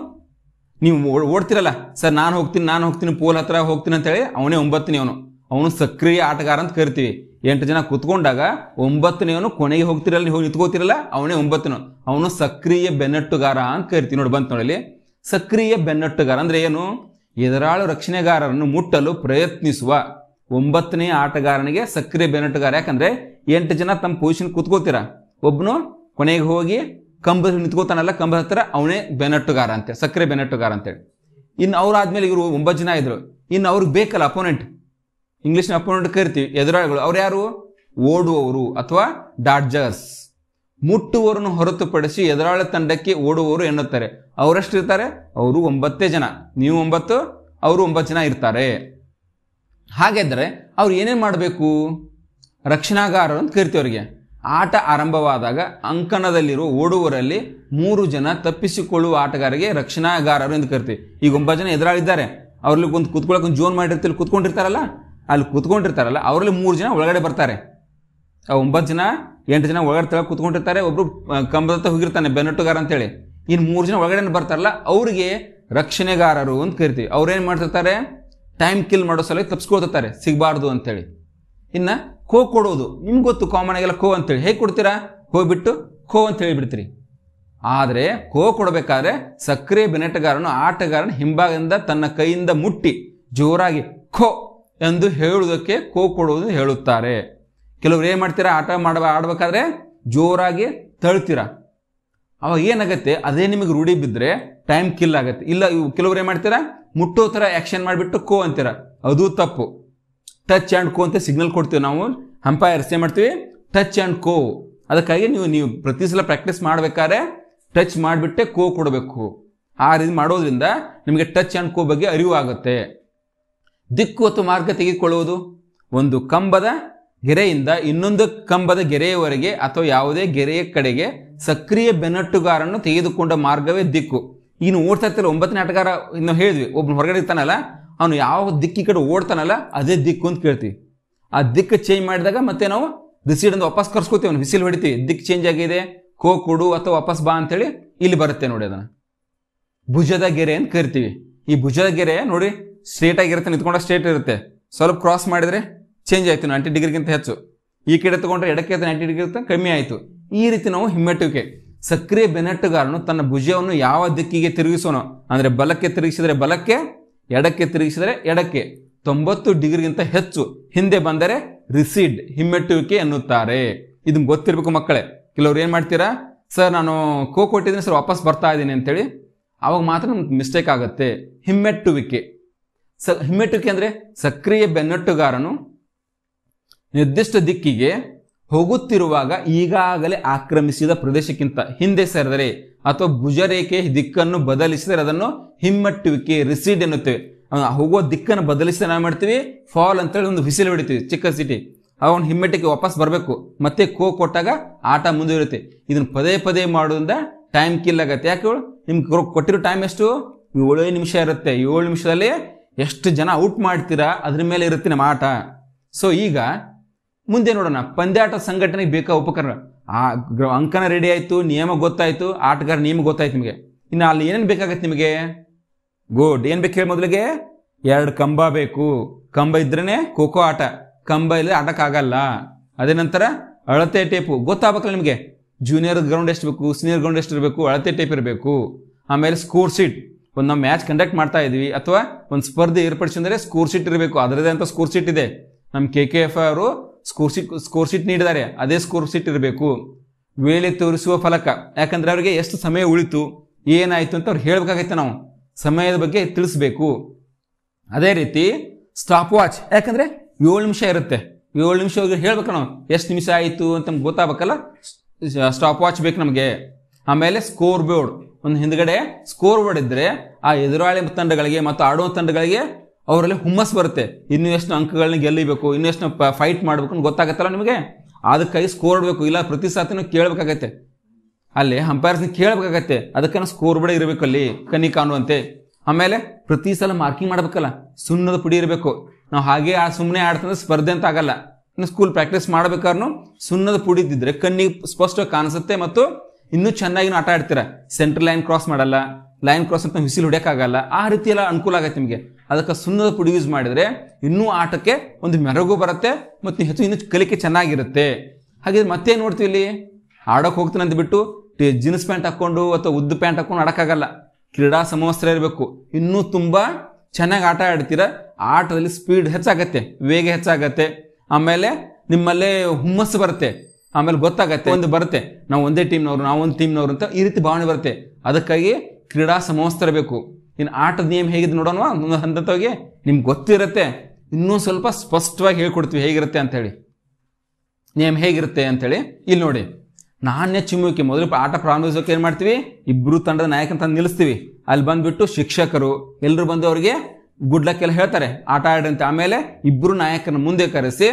ನೀವು ಓಡ್ತಿರಲ್ಲ ಸರ್ ನಾನು ಹೋಗ್ತೀನಿ ನಾನು ಹೋಗ್ತೀನಿ ಪೋಲ್ ಹತ್ರ ಹೋಗ್ತೀನಿ ಹೇಳಿ ಅವನೇ ಒಂಬತ್ತನೇವನು ಅವನು ಸಕ್ರಿಯ ಆಟಗಾರ ಅಂತ ಕರಿತೀವಿ ಎಂಟು ಜನ ಕೂತ್ಕೊಂಡಾಗ ಒಂಬತ್ತನೇವನು ಕೊನೆಗೆ ಹೋಗ್ತಿರಲ್ಲ ನೀವು ನಿಂತ್ಕೋತಿರಲ್ಲ ಅವನೇ ಒಂಬತ್ತನು ಅವನು ಸಕ್ರಿಯ ಬೆನ್ನಟ್ಟುಗಾರ ಅಂತ ಕರಿತೀವಿ ನೋಡಿ ಬಂತು ನೋಡಲಿ ಸಕ್ರಿಯ ಬೆನ್ನಟ್ಟುಗಾರ ಅಂದ್ರೆ ಏನು ಎದುರಾಳು ರಕ್ಷಣೆಗಾರರನ್ನು ಮುಟ್ಟಲು ಪ್ರಯತ್ನಿಸುವ ಒಂಬತ್ತನೇ ಆಟಗಾರನಿಗೆ ಸಕ್ರಿಯ ಬೆನ್ನಟ್ಟುಗಾರ ಯಾಕಂದರೆ ಎಂಟು ಜನ ತಮ್ಮ ಪೊಸಿಷನ್ ಕೂತ್ಕೋತೀರಾ ಒಬ್ಬನು ಕೊನೆಗೆ ಹೋಗಿ ಕಂಬದ ನಿಂತ್ಕೋತಾನಲ್ಲ ಕಂಬದ ಹತ್ರ ಅವನೇ ಬೆನಟ್ಟುಗಾರ ಅಂತೆ ಸಕ್ಕರೆ ಬೆನಟ್ಟುಗಾರ ಅಂತೇಳಿ ಇನ್ನು ಅವ್ರು ಆದ್ಮೇಲೆ ಇವರು ಒಂಬತ್ತು ಜನ ಇದ್ರು ಇನ್ನು ಅವ್ರಿಗೆ ಬೇಕಲ್ಲ ಅಪೋನೆಂಟ್ ಇಂಗ್ಲೀಷ್ನ ಅಪೋನೆಂಟ್ ಕರಿತೀವಿ ಎದುರಾಳಿಗಳು ಅವ್ರು ಯಾರು ಓಡುವವರು ಅಥವಾ ಡಾಡ್ಜರ್ಸ್ ಮುಟ್ಟುವವರನ್ನು ಹೊರತುಪಡಿಸಿ ಎದುರಾಳ ತಂಡಕ್ಕೆ ಓಡುವವರು ಎನ್ನುತ್ತಾರೆ ಅವರಷ್ಟು ಇರ್ತಾರೆ ಅವರು ಒಂಬತ್ತೇ ಜನ ನೀವು ಒಂಬತ್ತು ಅವರು ಒಂಬತ್ತು ಜನ ಇರ್ತಾರೆ ಹಾಗಿದ್ರೆ ಅವ್ರು ಏನೇನು ಮಾಡಬೇಕು ರಕ್ಷಣಾಗಾರರು ಅಂತ ಕರಿತೀವಿ ಅವರಿಗೆ ಆಟ ಆರಂಭವಾದಾಗ ಅಂಕಣದಲ್ಲಿರುವ ಓಡುವರಲ್ಲಿ ಮೂರು ಜನ ತಪ್ಪಿಸಿಕೊಳ್ಳುವ ಆಟಗಾರರಿಗೆ ರಕ್ಷಣಾಗಾರರು ಎಂದು ಕರಿತೀವಿ ಈಗ ಒಂಬತ್ತು ಜನ ಎದುರಾಳಿದ್ದಾರೆ ಅವ್ರಲ್ಲಿ ಒಂದು ಕುತ್ಕೊಳ್ಳೋಕೆ ಒಂದು ಜೋನ್ ಮಾಡಿರ್ತಿಲ್ಲಿ ಕೂತ್ಕೊಂಡಿರ್ತಾರಲ್ಲ ಅಲ್ಲಿ ಕುತ್ಕೊಂಡಿರ್ತಾರಲ್ಲ ಅವರಲ್ಲಿ ಮೂರು ಜನ ಒಳಗಡೆ ಬರ್ತಾರೆ ಆ ಒಂಬತ್ತು ಜನ ಎಂಟು ಜನ ಒಳಗಡೆ ತಳ ಕೂತ್ಕೊಂಡಿರ್ತಾರೆ ಒಬ್ಬರು ಕಂಬದತ್ತ ಹೋಗಿರ್ತಾನೆ ಬೆನ್ನಟ್ಟುಗಾರ ಅಂತೇಳಿ ಇನ್ನು ಮೂರು ಜನ ಒಳಗಡೆ ಬರ್ತಾರಲ್ಲ ಅವರಿಗೆ ರಕ್ಷಣೆಗಾರರು ಅಂತ ಕರಿತೀವಿ ಅವ್ರೇನು ಮಾಡ್ತಿರ್ತಾರೆ ಟೈಮ್ ಕಿಲ್ ಮಾಡೋ ಸಲುವಾಗಿ ತಪ್ಪಿಸ್ಕೊಳ್ತಿರ್ತಾರೆ ಸಿಗಬಾರ್ದು ಅಂತೇಳಿ ಇನ್ನು ಕೋ ಕೊಡೋದು ನಿಮ್ಗೆ ಗೊತ್ತು ಕಾಮನ್ ಆಗಿಲ್ಲ ಕೋ ಅಂತೇಳಿ ಹೇಗೆ ಕೊಡ್ತೀರಾ ಕೋ ಬಿಟ್ಟು ಖೋ ಅಂತ ಹೇಳಿಬಿಡ್ತೀರಿ ಆದರೆ ಖೋ ಕೊಡಬೇಕಾದ್ರೆ ಸಕ್ರಿಯ ಬೆನೆಟಗಾರನು ಆಟಗಾರನ ಹಿಂಭಾಗದಿಂದ ತನ್ನ ಕೈಯಿಂದ ಮುಟ್ಟಿ ಜೋರಾಗಿ ಖೋ ಎಂದು ಹೇಳುವುದಕ್ಕೆ ಖೋ ಕೊಡುವುದು ಹೇಳುತ್ತಾರೆ ಕೆಲವರು ಏನು ಮಾಡ್ತೀರಾ ಆಟ ಮಾಡ ಆಡಬೇಕಾದ್ರೆ ಜೋರಾಗಿ ತಳ್ತೀರಾ ಅವಾಗ ಏನಾಗುತ್ತೆ ಅದೇ ನಿಮಗೆ ರೂಢಿ ಬಿದ್ದರೆ ಟೈಮ್ ಕಿಲ್ ಆಗುತ್ತೆ ಇಲ್ಲ ಕೆಲವ್ರು ಏನು ಮಾಡ್ತೀರಾ ಮುಟ್ಟೋ ಥರ ಆ್ಯಕ್ಷನ್ ಮಾಡಿಬಿಟ್ಟು ಖೋ ಅಂತೀರ ಅದು ತಪ್ಪು ಟಚ್ ಆ್ಯಂಡ್ ಕೋ ಅಂತ ಸಿಗ್ನಲ್ ಕೊಡ್ತೀವಿ ನಾವು ಹಂಪೈರ್ಸ್ ಏನು ಮಾಡ್ತೀವಿ ಟಚ್ ಆ್ಯಂಡ್ ಕೋ ಅದಕ್ಕಾಗಿ ನೀವು ನೀವು ಪ್ರತಿ ಸಲ ಪ್ರಾಕ್ಟೀಸ್ ಮಾಡಬೇಕಾದ್ರೆ ಟಚ್ ಮಾಡಿಬಿಟ್ಟೆ ಕೋ ಕೊಡಬೇಕು ಆ ರೀತಿ ಮಾಡೋದ್ರಿಂದ ನಿಮಗೆ ಟಚ್ ಆ್ಯಂಡ್ ಕೋ ಬಗ್ಗೆ ಅರಿವು ಆಗುತ್ತೆ ದಿಕ್ಕು ಅಥವಾ ಮಾರ್ಗ ತೆಗೆದುಕೊಳ್ಳುವುದು ಒಂದು ಕಂಬದ ಗೆರೆಯಿಂದ ಇನ್ನೊಂದು ಕಂಬದ ಗೆರೆಯವರೆಗೆ ಅಥವಾ ಯಾವುದೇ ಗೆರೆಯ ಕಡೆಗೆ ಸಕ್ರಿಯ ಬೆನ್ನಟ್ಟುಗಾರನ್ನು ತೆಗೆದುಕೊಂಡ ಮಾರ್ಗವೇ ದಿಕ್ಕು ಈಗ ಓಡ್ತಾ ಇರ್ತಾರೆ ಒಂಬತ್ತನೇ ಆಟಗಾರ ಇನ್ನು ಹೇಳಿದ್ವಿ ಒಬ್ಬ ಹೊರಗಡೆ ಇರ್ತಾನಲ್ಲ ಅವನು ಯಾವ ದಿಕ್ಕಿ ಕಡೆ ಓಡ್ತಾನಲ್ಲ ಅದೇ ದಿಕ್ಕು ಅಂತ ಕೇಳ್ತೀವಿ ಆ ದಿಕ್ಕು ಚೇಂಜ್ ಮಾಡಿದಾಗ ಮತ್ತೆ ನಾವು ರಿಸೀಡ್ ವಾಪಸ್ ಕರ್ಸ್ಕೊತೀವಿ ಅವ್ನು ಬಿಸಿಲು ಹೊಡಿತೀವಿ ದಿಕ್ಕು ಚೇಂಜ್ ಆಗಿದೆ ಕೋ ಕೊಡು ಅಥವಾ ವಾಪಸ್ ಬಾ ಅಂತೇಳಿ ಇಲ್ಲಿ ಬರುತ್ತೆ ನೋಡಿ ಅದನ್ನು ಭುಜದ ಗೆರೆ ಅಂತ ಕರಿತೀವಿ ಈ ಭುಜದ ಗೆರೆ ನೋಡಿ ಸ್ಟ್ರೇಟ್ ಆಗಿರುತ್ತೆ ನಿಂತ್ಕೊಂಡ ಸ್ಟ್ರೇಟ್ ಇರುತ್ತೆ ಸ್ವಲ್ಪ ಕ್ರಾಸ್ ಮಾಡಿದರೆ ಚೇಂಜ್ ಆಯಿತು ನೈಂಟಿ ಡಿಗ್ರಿಗಿಂತ ಹೆಚ್ಚು ಈ ಕಡೆ ತಗೊಂಡ್ರೆ ಎಡಕ್ಕೆ ನೈಂಟಿ ಡಿಗ್ರಿ ಕಮ್ಮಿ ಆಯಿತು ಈ ರೀತಿ ನಾವು ಹಿಮ್ಮೆಟ್ಟುವಿಕೆ ಸಕ್ರಿಯ ಬೆನ್ನಟ್ಟುಗಾರನು ತನ್ನ ಭುಜವನ್ನು ಯಾವ ದಿಕ್ಕಿಗೆ ತಿರುಗಿಸೋಣ ಅಂದರೆ ಬಲಕ್ಕೆ ತಿರುಗಿಸಿದರೆ ಬಲಕ್ಕೆ ಎಡಕ್ಕೆ ತಿರುಗಿಸಿದರೆ ಎಡಕ್ಕೆ ತೊಂಬತ್ತು ಡಿಗ್ರಿಗಿಂತ ಹೆಚ್ಚು ಹಿಂದೆ ಬಂದರೆ ರಿಸೀಡ್ ಹಿಮ್ಮೆಟ್ಟುವಿಕೆ ಎನ್ನುತ್ತಾರೆ ಇದನ್ನು ಗೊತ್ತಿರಬೇಕು ಮಕ್ಕಳೇ ಕೆಲವ್ರು ಏನು ಮಾಡ್ತೀರಾ ಸರ್ ನಾನು ಕೋ ಕೊಟ್ಟಿದ್ದೀನಿ ಸರ್ ವಾಪಸ್ ಬರ್ತಾ ಇದ್ದೀನಿ ಅಂತೇಳಿ ಆವಾಗ ಮಾತ್ರ ನಮ್ಗೆ ಮಿಸ್ಟೇಕ್ ಆಗುತ್ತೆ ಹಿಮ್ಮೆಟ್ಟುವಿಕೆ ಸ ಹಿಮ್ಮೆಟ್ಟುವಿಕೆ ಅಂದರೆ ಸಕ್ರಿಯ ಬೆನ್ನಟ್ಟುಗಾರನು ನಿರ್ದಿಷ್ಟ ದಿಕ್ಕಿಗೆ ಹೋಗುತ್ತಿರುವಾಗ ಈಗಾಗಲೇ ಆಕ್ರಮಿಸಿದ ಪ್ರದೇಶಕ್ಕಿಂತ ಹಿಂದೆ ಸೇರಿದರೆ ಅಥವಾ ಭುಜರೇಖೆ ದಿಕ್ಕನ್ನು ಬದಲಿಸಿದರೆ ಅದನ್ನು ಹಿಮ್ಮೆಟ್ಟುವಿಕೆ ರಿಸೀಡ್ ಎನ್ನುತ್ತೇವೆ ಹೋಗೋ ದಿಕ್ಕನ್ನು ಬದಲಿಸಿದ್ರೆ ನಾವು ಮಾಡ್ತೀವಿ ಫಾಲ್ ಅಂತೇಳಿ ಒಂದು ಬಿಸಿಲು ಹೊಡಿತೀವಿ ಚಿಕ್ಕ ಸಿಟಿ ಅವನು ಹಿಮ್ಮೆಟ್ಟಕ್ಕೆ ವಾಪಸ್ ಬರಬೇಕು ಮತ್ತೆ ಕೋ ಕೊಟ್ಟಾಗ ಆಟ ಮುಂದುವರಿಯುತ್ತೆ ಇದನ್ನು ಪದೇ ಪದೇ ಮಾಡೋದ್ರಿಂದ ಟೈಮ್ ಕಿಲ್ ಆಗತ್ತೆ ಯಾಕೆ ನಿಮ್ಗೆ ಕೊಟ್ಟಿರೋ ಟೈಮ್ ಎಷ್ಟು ಏಳು ನಿಮಿಷ ಇರುತ್ತೆ ಏಳು ನಿಮಿಷದಲ್ಲಿ ಎಷ್ಟು ಜನ ಔಟ್ ಮಾಡ್ತೀರಾ ಅದ್ರ ಮೇಲೆ ಇರುತ್ತೆ ನಮ್ಮ ಆಟ ಸೊ ಈಗ ಮುಂದೆ ನೋಡೋಣ ಪಂದ್ಯಾಟ ಸಂಘಟನೆಗೆ ಬೇಕಾ ಉಪಕರಣ ಆ ಅಂಕನ ರೆಡಿ ಆಯಿತು ನಿಯಮ ಗೊತ್ತಾಯಿತು ಆಟಗಾರ ನಿಯಮ ಗೊತ್ತಾಯ್ತು ನಿಮಗೆ ಇನ್ನು ಅಲ್ಲಿ ಏನೇನು ಬೇಕಾಗತ್ತೆ ನಿಮಗೆ ಗುಡ್ ಏನು ಬೇಕು ಹೇಳಿ ಮೊದಲಿಗೆ ಎರಡು ಕಂಬ ಬೇಕು ಕಂಬ ಇದ್ರೇ ಖೋಖೋ ಆಟ ಕಂಬ ಇಲ್ಲ ಆಟಕ್ಕಾಗಲ್ಲ ಅದೇ ನಂತರ ಅಳತೆ ಟೇಪು ಗೊತ್ತಾಗಬೇಕಲ್ಲ ನಿಮಗೆ ಜೂನಿಯರ್ ಗ್ರೌಂಡ್ ಎಷ್ಟು ಬೇಕು ಸೀನಿಯರ್ ಗ್ರೌಂಡ್ ಎಷ್ಟು ಇರಬೇಕು ಅಳತೆ ಟೇಪ್ ಇರಬೇಕು ಆಮೇಲೆ ಸ್ಕೋರ್ ಶೀಟ್ ಒಂದು ನಾವು ಮ್ಯಾಚ್ ಕಂಡಕ್ಟ್ ಮಾಡ್ತಾ ಇದ್ವಿ ಅಥವಾ ಒಂದು ಸ್ಪರ್ಧೆ ಏರ್ಪಡಿಸಿದ್ರೆ ಸ್ಕೋರ್ ಶೀಟ್ ಇರಬೇಕು ಅದರದೇ ಅಂತ ಸ್ಕೋರ್ ಶೀಟ್ ಇದೆ ನಮ್ಮ ಕೆ ಕೆ ಎಫ್ ಅವರು ಸ್ಕೋರ್ ಶೀಟ್ ಸ್ಕೋರ್ ಶೀಟ್ ನೀಡಿದ್ದಾರೆ ಅದೇ ಸ್ಕೋರ್ ಶೀಟ್ ಇರಬೇಕು ವೇಳೆ ತೋರಿಸುವ ಫಲಕ ಯಾಕಂದ್ರೆ ಅವರಿಗೆ ಎಷ್ಟು ಸಮಯ ಉಳಿತು ಏನಾಯಿತು ಅಂತ ಅವ್ರು ಹೇಳಬೇಕಾಗೈತೆ ನಾವು ಸಮಯದ ಬಗ್ಗೆ ತಿಳಿಸ್ಬೇಕು ಅದೇ ರೀತಿ ಸ್ಟಾಪ್ ವಾಚ್ ಯಾಕಂದ್ರೆ ಏಳು ನಿಮಿಷ ಇರುತ್ತೆ ಏಳು ನಿಮಿಷ ಹೇಳ್ಬೇಕು ನಾವು ಎಷ್ಟು ನಿಮಿಷ ಆಯಿತು ಅಂತ ನಮ್ಗೆ ಗೊತ್ತಾಗಬೇಕಲ್ಲ ಸ್ಟಾಪ್ ವಾಚ್ ಬೇಕು ನಮಗೆ ಆಮೇಲೆ ಸ್ಕೋರ್ ಬೋರ್ಡ್ ಒಂದು ಹಿಂದ್ಗಡೆ ಸ್ಕೋರ್ ಬೋರ್ಡ್ ಇದ್ದರೆ ಆ ಎದುರಾಳಿ ತಂಡಗಳಿಗೆ ಮತ್ತು ಆಡುವ ತಂಡಗಳಿಗೆ ಅವರಲ್ಲಿ ಹುಮ್ಮಸ್ ಬರುತ್ತೆ ಇನ್ನೂ ಎಷ್ಟು ಅಂಕಗಳನ್ನ ಗೆಲ್ಲಬೇಕು ಇನ್ನೂ ಎಷ್ಟು ಫೈಟ್ ಮಾಡಬೇಕು ಅಂತ ಗೊತ್ತಾಗತ್ತಲ್ಲ ನಿಮಗೆ ಅದಕ್ಕಾಗಿ ಸ್ಕೋರ್ ಇಡಬೇಕು ಇಲ್ಲ ಪ್ರತಿ ಸಾತಿನೂ ಕೇಳಬೇಕಾಗತ್ತೆ ಅಲ್ಲಿ ಅಂಪೈರ್ಸ್ನ ಕೇಳಬೇಕಾಗತ್ತೆ ಅದಕ್ಕೆ ಸ್ಕೋರ್ ಬಿಡ ಇರಬೇಕು ಅಲ್ಲಿ ಕನಿ ಕಾಣುವಂತೆ ಆಮೇಲೆ ಪ್ರತಿ ಸಲ ಮಾರ್ಕಿಂಗ್ ಮಾಡ್ಬೇಕಲ್ಲ ಸುಣ್ಣದ ಪುಡಿ ಇರಬೇಕು ನಾವು ಹಾಗೆ ಆ ಸುಮ್ಮನೆ ಆಡ್ತಂದ್ರೆ ಸ್ಪರ್ಧೆ ಅಂತ ಆಗಲ್ಲ ಇನ್ನು ಸ್ಕೂಲ್ ಪ್ರಾಕ್ಟೀಸ್ ಮಾಡ್ಬೇಕಾದ್ರು ಸುಣ್ಣದ ಪುಡಿ ಇದ್ದಿದ್ರೆ ಕಣ್ಣಿಗೆ ಸ್ಪಷ್ಟವಾಗಿ ಕಾಣಿಸುತ್ತೆ ಮತ್ತು ಇನ್ನೂ ಚೆನ್ನಾಗಿ ಆಟ ಆಡ್ತೀರ ಸೆಂಟ್ರಲ್ ಲೈನ್ ಕ್ರಾಸ್ ಮಾಡಲ್ಲ ಲೈನ್ ಕ್ರಾಸ್ ಅಂತ ವಿಸಿಲ್ ಹೊಡಿಯಕ್ಕಾಗಲ್ಲ ಆ ರೀತಿ ಎಲ್ಲ ಅನುಕೂಲ ಆಗತ್ತೆ ನಿಮಗೆ ಅದಕ್ಕೆ ಸುಣ್ಣದ ಪುಡಿ ಯೂಸ್ ಮಾಡಿದರೆ ಇನ್ನೂ ಆಟಕ್ಕೆ ಒಂದು ಮೆರಗು ಬರುತ್ತೆ ಮತ್ತು ಹೆಚ್ಚು ಇನ್ನೂ ಕಲಿಕೆ ಚೆನ್ನಾಗಿರುತ್ತೆ ಹಾಗೆ ಮತ್ತೇನು ನೋಡ್ತೀವಿ ಇಲ್ಲಿ ಆಡೋಕೆ ಹೋಗ್ತಾನೆ ಅಂತ ಬಿಟ್ಟು ಜೀನ್ಸ್ ಪ್ಯಾಂಟ್ ಹಾಕ್ಕೊಂಡು ಅಥವಾ ಉದ್ದ ಪ್ಯಾಂಟ್ ಹಾಕ್ಕೊಂಡು ಆಡೋಕ್ಕಾಗಲ್ಲ ಕ್ರೀಡಾ ಸಮವಸ್ತ್ರ ಇರಬೇಕು ಇನ್ನೂ ತುಂಬ ಚೆನ್ನಾಗಿ ಆಟ ಆಡ್ತೀರ ಆಟದಲ್ಲಿ ಸ್ಪೀಡ್ ಹೆಚ್ಚಾಗತ್ತೆ ವೇಗ ಹೆಚ್ಚಾಗತ್ತೆ ಆಮೇಲೆ ನಿಮ್ಮಲ್ಲೇ ಹುಮ್ಮಸ್ಸು ಬರುತ್ತೆ ಆಮೇಲೆ ಗೊತ್ತಾಗತ್ತೆ ಒಂದು ಬರುತ್ತೆ ನಾವು ಒಂದೇ ಟೀಮ್ನವರು ನಾವೊಂದು ಟೀಮ್ನವರು ಅಂತ ಈ ರೀತಿ ಭಾವನೆ ಬರುತ್ತೆ ಅದಕ್ಕಾಗಿ ಕ್ರೀಡಾ ಸಮವಸ್ತ್ರ ಬೇಕು ಇನ್ನು ಆಟದ ನಿಯಮ ಹೇಗಿದೆ ನೋಡೋಣವಾ ಒಂದೊಂದು ಹಂತವಾಗಿ ನಿಮ್ಗೆ ಗೊತ್ತಿರುತ್ತೆ ಇನ್ನೂ ಸ್ವಲ್ಪ ಸ್ಪಷ್ಟವಾಗಿ ಹೇಳ್ಕೊಡ್ತೀವಿ ಹೇಗಿರುತ್ತೆ ಅಂಥೇಳಿ ನಿಯಮ ಹೇಗಿರುತ್ತೆ ಅಂಥೇಳಿ ಇಲ್ಲಿ ನೋಡಿ ನಾಣ್ಯ ಚಿಮ್ಮಕ್ಕೆ ಮೊದಲು ಆಟ ಪ್ರಾರಂಭಿಸೋಕೆ ಏನು ಮಾಡ್ತೀವಿ ಇಬ್ಬರು ತಂಡದ ನಾಯಕ ಅಂತ ನಿಲ್ಲಿಸ್ತೀವಿ ಅಲ್ಲಿ ಬಂದುಬಿಟ್ಟು ಶಿಕ್ಷಕರು ಎಲ್ಲರೂ ಬಂದು ಅವ್ರಿಗೆ ಗುಡ್ ಲಕ್ ಎಲ್ಲ ಹೇಳ್ತಾರೆ ಆಟ ಆಡ್ರಂತೆ ಆಮೇಲೆ ಇಬ್ಬರು ನಾಯಕನ ಮುಂದೆ ಕರೆಸಿ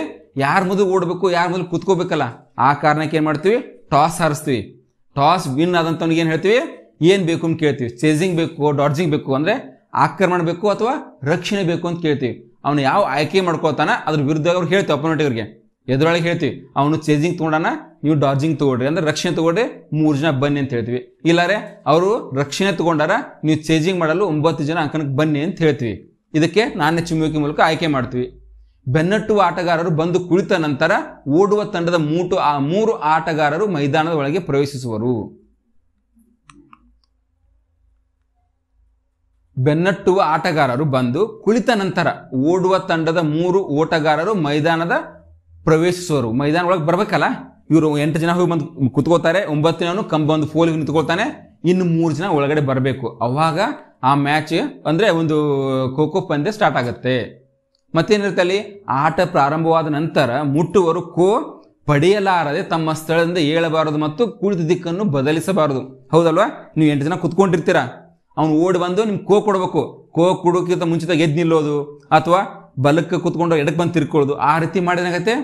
ಯಾರ ಮೊದಲು ಓಡಬೇಕು ಯಾರ ಮೊದಲು ಕುತ್ಕೋಬೇಕಲ್ಲ ಆ ಕಾರಣಕ್ಕೆ ಏನು ಮಾಡ್ತೀವಿ ಟಾಸ್ ಹಾರಿಸ್ತೀವಿ ಟಾಸ್ ವಿನ್ ಆದಂಥವ್ನಿಗೆ ಏನು ಹೇಳ್ತೀವಿ ಏನು ಬೇಕು ಅಂತ ಕೇಳ್ತೀವಿ ಚೇಸಿಂಗ್ ಬೇಕು ಡಾಡ್ಜಿಂಗ್ ಬೇಕು ಅಂದರೆ ಆಕ್ರಮಣ ಬೇಕು ಅಥವಾ ರಕ್ಷಣೆ ಬೇಕು ಅಂತ ಕೇಳ್ತೀವಿ ಅವನು ಯಾವ ಆಯ್ಕೆ ಮಾಡ್ಕೊತಾನ ಅದ್ರ ವಿರುದ್ಧ ಅವ್ರು ಹೇಳ್ತೀವಿ ಇವ್ರಿಗೆ ಎದುರೊಳಗೆ ಹೇಳ್ತೀವಿ ಅವನು ಚೇಜಿಂಗ್ ತೊಗೊಂಡಾನ ನೀವು ಡಾಡ್ಜಿಂಗ್ ತೊಗೊಳ್ರಿ ಅಂದ್ರೆ ರಕ್ಷಣೆ ತೊಗೊಂಡ್ರೆ ಮೂರು ಜನ ಬನ್ನಿ ಅಂತ ಹೇಳ್ತೀವಿ ಇಲ್ಲಾರೆ ಅವರು ರಕ್ಷಣೆ ತೊಗೊಂಡಾರ ನೀವು ಚೇಜಿಂಗ್ ಮಾಡಲು ಒಂಬತ್ತು ಜನ ಅಂಕನಕ್ಕೆ ಬನ್ನಿ ಅಂತ ಹೇಳ್ತೀವಿ ಇದಕ್ಕೆ ನಾಣ್ಯ ಚಿಮ್ಮುವಿಕೆ ಮೂಲಕ ಆಯ್ಕೆ ಮಾಡ್ತೀವಿ ಬೆನ್ನಟ್ಟು ಆಟಗಾರರು ಬಂದು ಕುಳಿತ ನಂತರ ಓಡುವ ತಂಡದ ಮೂಟು ಆ ಮೂರು ಆಟಗಾರರು ಮೈದಾನದ ಒಳಗೆ ಪ್ರವೇಶಿಸುವರು ಬೆನ್ನಟ್ಟುವ ಆಟಗಾರರು ಬಂದು ಕುಳಿತ ನಂತರ ಓಡುವ ತಂಡದ ಮೂರು ಓಟಗಾರರು ಮೈದಾನದ ಪ್ರವೇಶಿಸುವರು ಮೈದಾನ ಒಳಗೆ ಬರ್ಬೇಕಲ್ಲ ಇವರು ಎಂಟು ಜನ ಹೋಗಿ ಬಂದು ಕುತ್ಕೋತಾರೆ ಒಂಬತ್ತು ಜನ ಒಂದು ಫೋಲಿಗೆ ನಿಂತ್ಕೊಳ್ತಾನೆ ಇನ್ನು ಮೂರು ಜನ ಒಳಗಡೆ ಬರಬೇಕು ಅವಾಗ ಆ ಮ್ಯಾಚ್ ಅಂದರೆ ಒಂದು ಖೋ ಖೋ ಪಂದ್ಯ ಸ್ಟಾರ್ಟ್ ಆಗುತ್ತೆ ಮತ್ತೇನಿರ್ತಲ್ಲಿ ಆಟ ಪ್ರಾರಂಭವಾದ ನಂತರ ಮುಟ್ಟುವರು ಕೋ ಪಡೆಯಲಾರದೆ ತಮ್ಮ ಸ್ಥಳದಿಂದ ಏಳಬಾರದು ಮತ್ತು ಕುಳಿತ ದಿಕ್ಕನ್ನು ಬದಲಿಸಬಾರದು ಹೌದಲ್ವಾ ನೀವು ಎಂಟು ಜನ ಕುತ್ಕೊಂಡಿರ್ತೀರಾ ಅವ್ನು ಓಡಿ ಬಂದು ನಿಮ್ಗೆ ಕೋ ಕೊಡಬೇಕು ಕೋ ಕೊಡೋಕ್ಕಿಂತ ಮುಂಚಿತ ಎದ್ದು ನಿಲ್ಲೋದು ಅಥವಾ ಬಲಕ್ಕೆ ಕುತ್ಕೊಂಡು ಎಡಕ್ಕೆ ಬಂದು ತಿರ್ಕೊಳ್ಳೋದು ಆ ರೀತಿ ಮಾಡಿದಾಗತ್ತೆ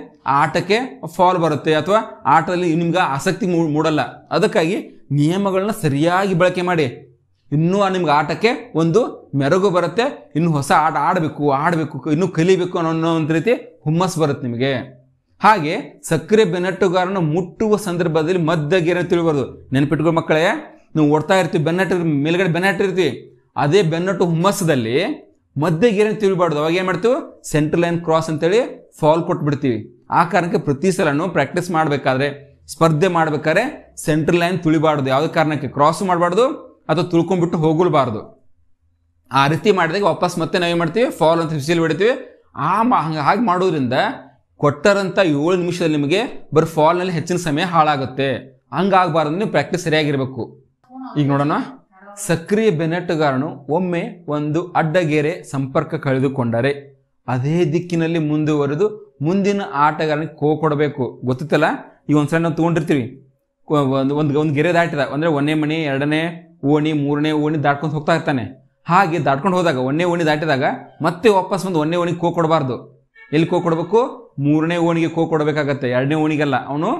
ಆಟಕ್ಕೆ ಫಾಲ್ ಬರುತ್ತೆ ಅಥವಾ ಆಟದಲ್ಲಿ ನಿಮ್ಗೆ ಆಸಕ್ತಿ ಮೂಡಲ್ಲ ಅದಕ್ಕಾಗಿ ನಿಯಮಗಳನ್ನ ಸರಿಯಾಗಿ ಬಳಕೆ ಮಾಡಿ ಇನ್ನೂ ನಿಮ್ಗೆ ಆಟಕ್ಕೆ ಒಂದು ಮೆರಗು ಬರುತ್ತೆ ಇನ್ನು ಹೊಸ ಆಟ ಆಡಬೇಕು ಆಡಬೇಕು ಇನ್ನೂ ಕಲಿಬೇಕು ಅನ್ನೋ ಒಂದು ರೀತಿ ಹುಮ್ಮಸ್ ಬರುತ್ತೆ ನಿಮಗೆ ಹಾಗೆ ಸಕ್ಕರೆ ಬೆನ್ನಟ್ಟುಗಾರನ ಮುಟ್ಟುವ ಸಂದರ್ಭದಲ್ಲಿ ಮದ್ದಗೆ ತಿಳಿಬಾರ್ದು ನೆನಪಿಟ್ಕೊಳ್ಳಿ ಮಕ್ಕಳೇ ನೀವು ಓಡ್ತಾ ಇರ್ತೀವಿ ಬೆನ್ನಟ್ಟಿರ್ ಮೇಲ್ಗಡೆ ಬೆನ್ನಟ್ಟಿರ್ತೀವಿ ಅದೇ ಬೆನ್ನಟ್ಟು ಹುಮ್ಮಸ್ಸದಲ್ಲಿ ಮಧ್ಯೆಗೆ ತಿಳಿಬಾರ್ದು ತಿಳಿಬಾರ್ದು ಅವಾಗ ಏನು ಮಾಡ್ತೀವಿ ಸೆಂಟರ್ ಲೈನ್ ಕ್ರಾಸ್ ಅಂತೇಳಿ ಫಾಲ್ ಕೊಟ್ಬಿಡ್ತೀವಿ ಆ ಕಾರಣಕ್ಕೆ ಪ್ರತಿ ಸಲನೂ ಪ್ರಾಕ್ಟೀಸ್ ಮಾಡಬೇಕಾದ್ರೆ ಸ್ಪರ್ಧೆ ಮಾಡ್ಬೇಕಾದ್ರೆ ಸೆಂಟರ್ ಲೈನ್ ತುಳಿಬಾರ್ದು ಯಾವುದೇ ಕಾರಣಕ್ಕೆ ಕ್ರಾಸ್ ಮಾಡಬಾರ್ದು ಅಥವಾ ತುಳ್ಕೊಂಡ್ಬಿಟ್ಟು ಹೋಗಲ್ಬಾರ್ದು ಆ ರೀತಿ ಮಾಡಿದಾಗ ವಾಪಸ್ ಮತ್ತೆ ನಾವೇನು ಮಾಡ್ತೀವಿ ಫಾಲ್ ಅಂತ ಬಿಸಿಲು ಬಿಡ್ತೀವಿ ಆ ಹಾಗೆ ಮಾಡೋದ್ರಿಂದ ಕೊಟ್ಟರಂತ ಏಳು ನಿಮಿಷದಲ್ಲಿ ನಿಮಗೆ ಬರೀ ಫಾಲ್ನಲ್ಲಿ ಹೆಚ್ಚಿನ ಸಮಯ ಹಾಳಾಗುತ್ತೆ ಹಂಗಾಗಬಾರ್ದು ನೀವು ಪ್ರಾಕ್ಟೀಸ್ ಸರಿಯಾಗಿರಬೇಕು ಈಗ ನೋಡೋಣ ಸಕ್ರಿಯ ಬೆನ್ನೆಟ್ಟುಗಾರನು ಒಮ್ಮೆ ಒಂದು ಅಡ್ಡಗೆರೆ ಸಂಪರ್ಕ ಕಳೆದುಕೊಂಡರೆ ಅದೇ ದಿಕ್ಕಿನಲ್ಲಿ ಮುಂದುವರೆದು ಮುಂದಿನ ಆಟಗಾರನಿಗೆ ಕೋ ಕೊಡಬೇಕು ಗೊತ್ತಿತ್ತಲ್ಲ ಈಗ ಒಂದ್ಸಲ ನಾವು ತೊಗೊಂಡಿರ್ತೀವಿ ಒಂದು ಒಂದು ಒಂದು ಗೆರೆ ದಾಟಿದ ಅಂದರೆ ಒಂದನೇ ಮನೆ ಎರಡನೇ ಓಣಿ ಮೂರನೇ ಓಣಿ ದಾಟ್ಕೊಂಡು ಹೋಗ್ತಾ ಇರ್ತಾನೆ ಹಾಗೆ ದಾಟ್ಕೊಂಡು ಹೋದಾಗ ಒಂದೇ ಓಣಿ ದಾಟಿದಾಗ ಮತ್ತೆ ವಾಪಸ್ ಒಂದು ಒಂದೇ ಓಣಿಗೆ ಕೋ ಕೊಡಬಾರ್ದು ಎಲ್ಲಿ ಕೋ ಕೊಡಬೇಕು ಮೂರನೇ ಓಣಿಗೆ ಕೋ ಕೊಡಬೇಕಾಗತ್ತೆ ಎರಡನೇ ಓಣಿಗೆಲ್ಲ ಅವನು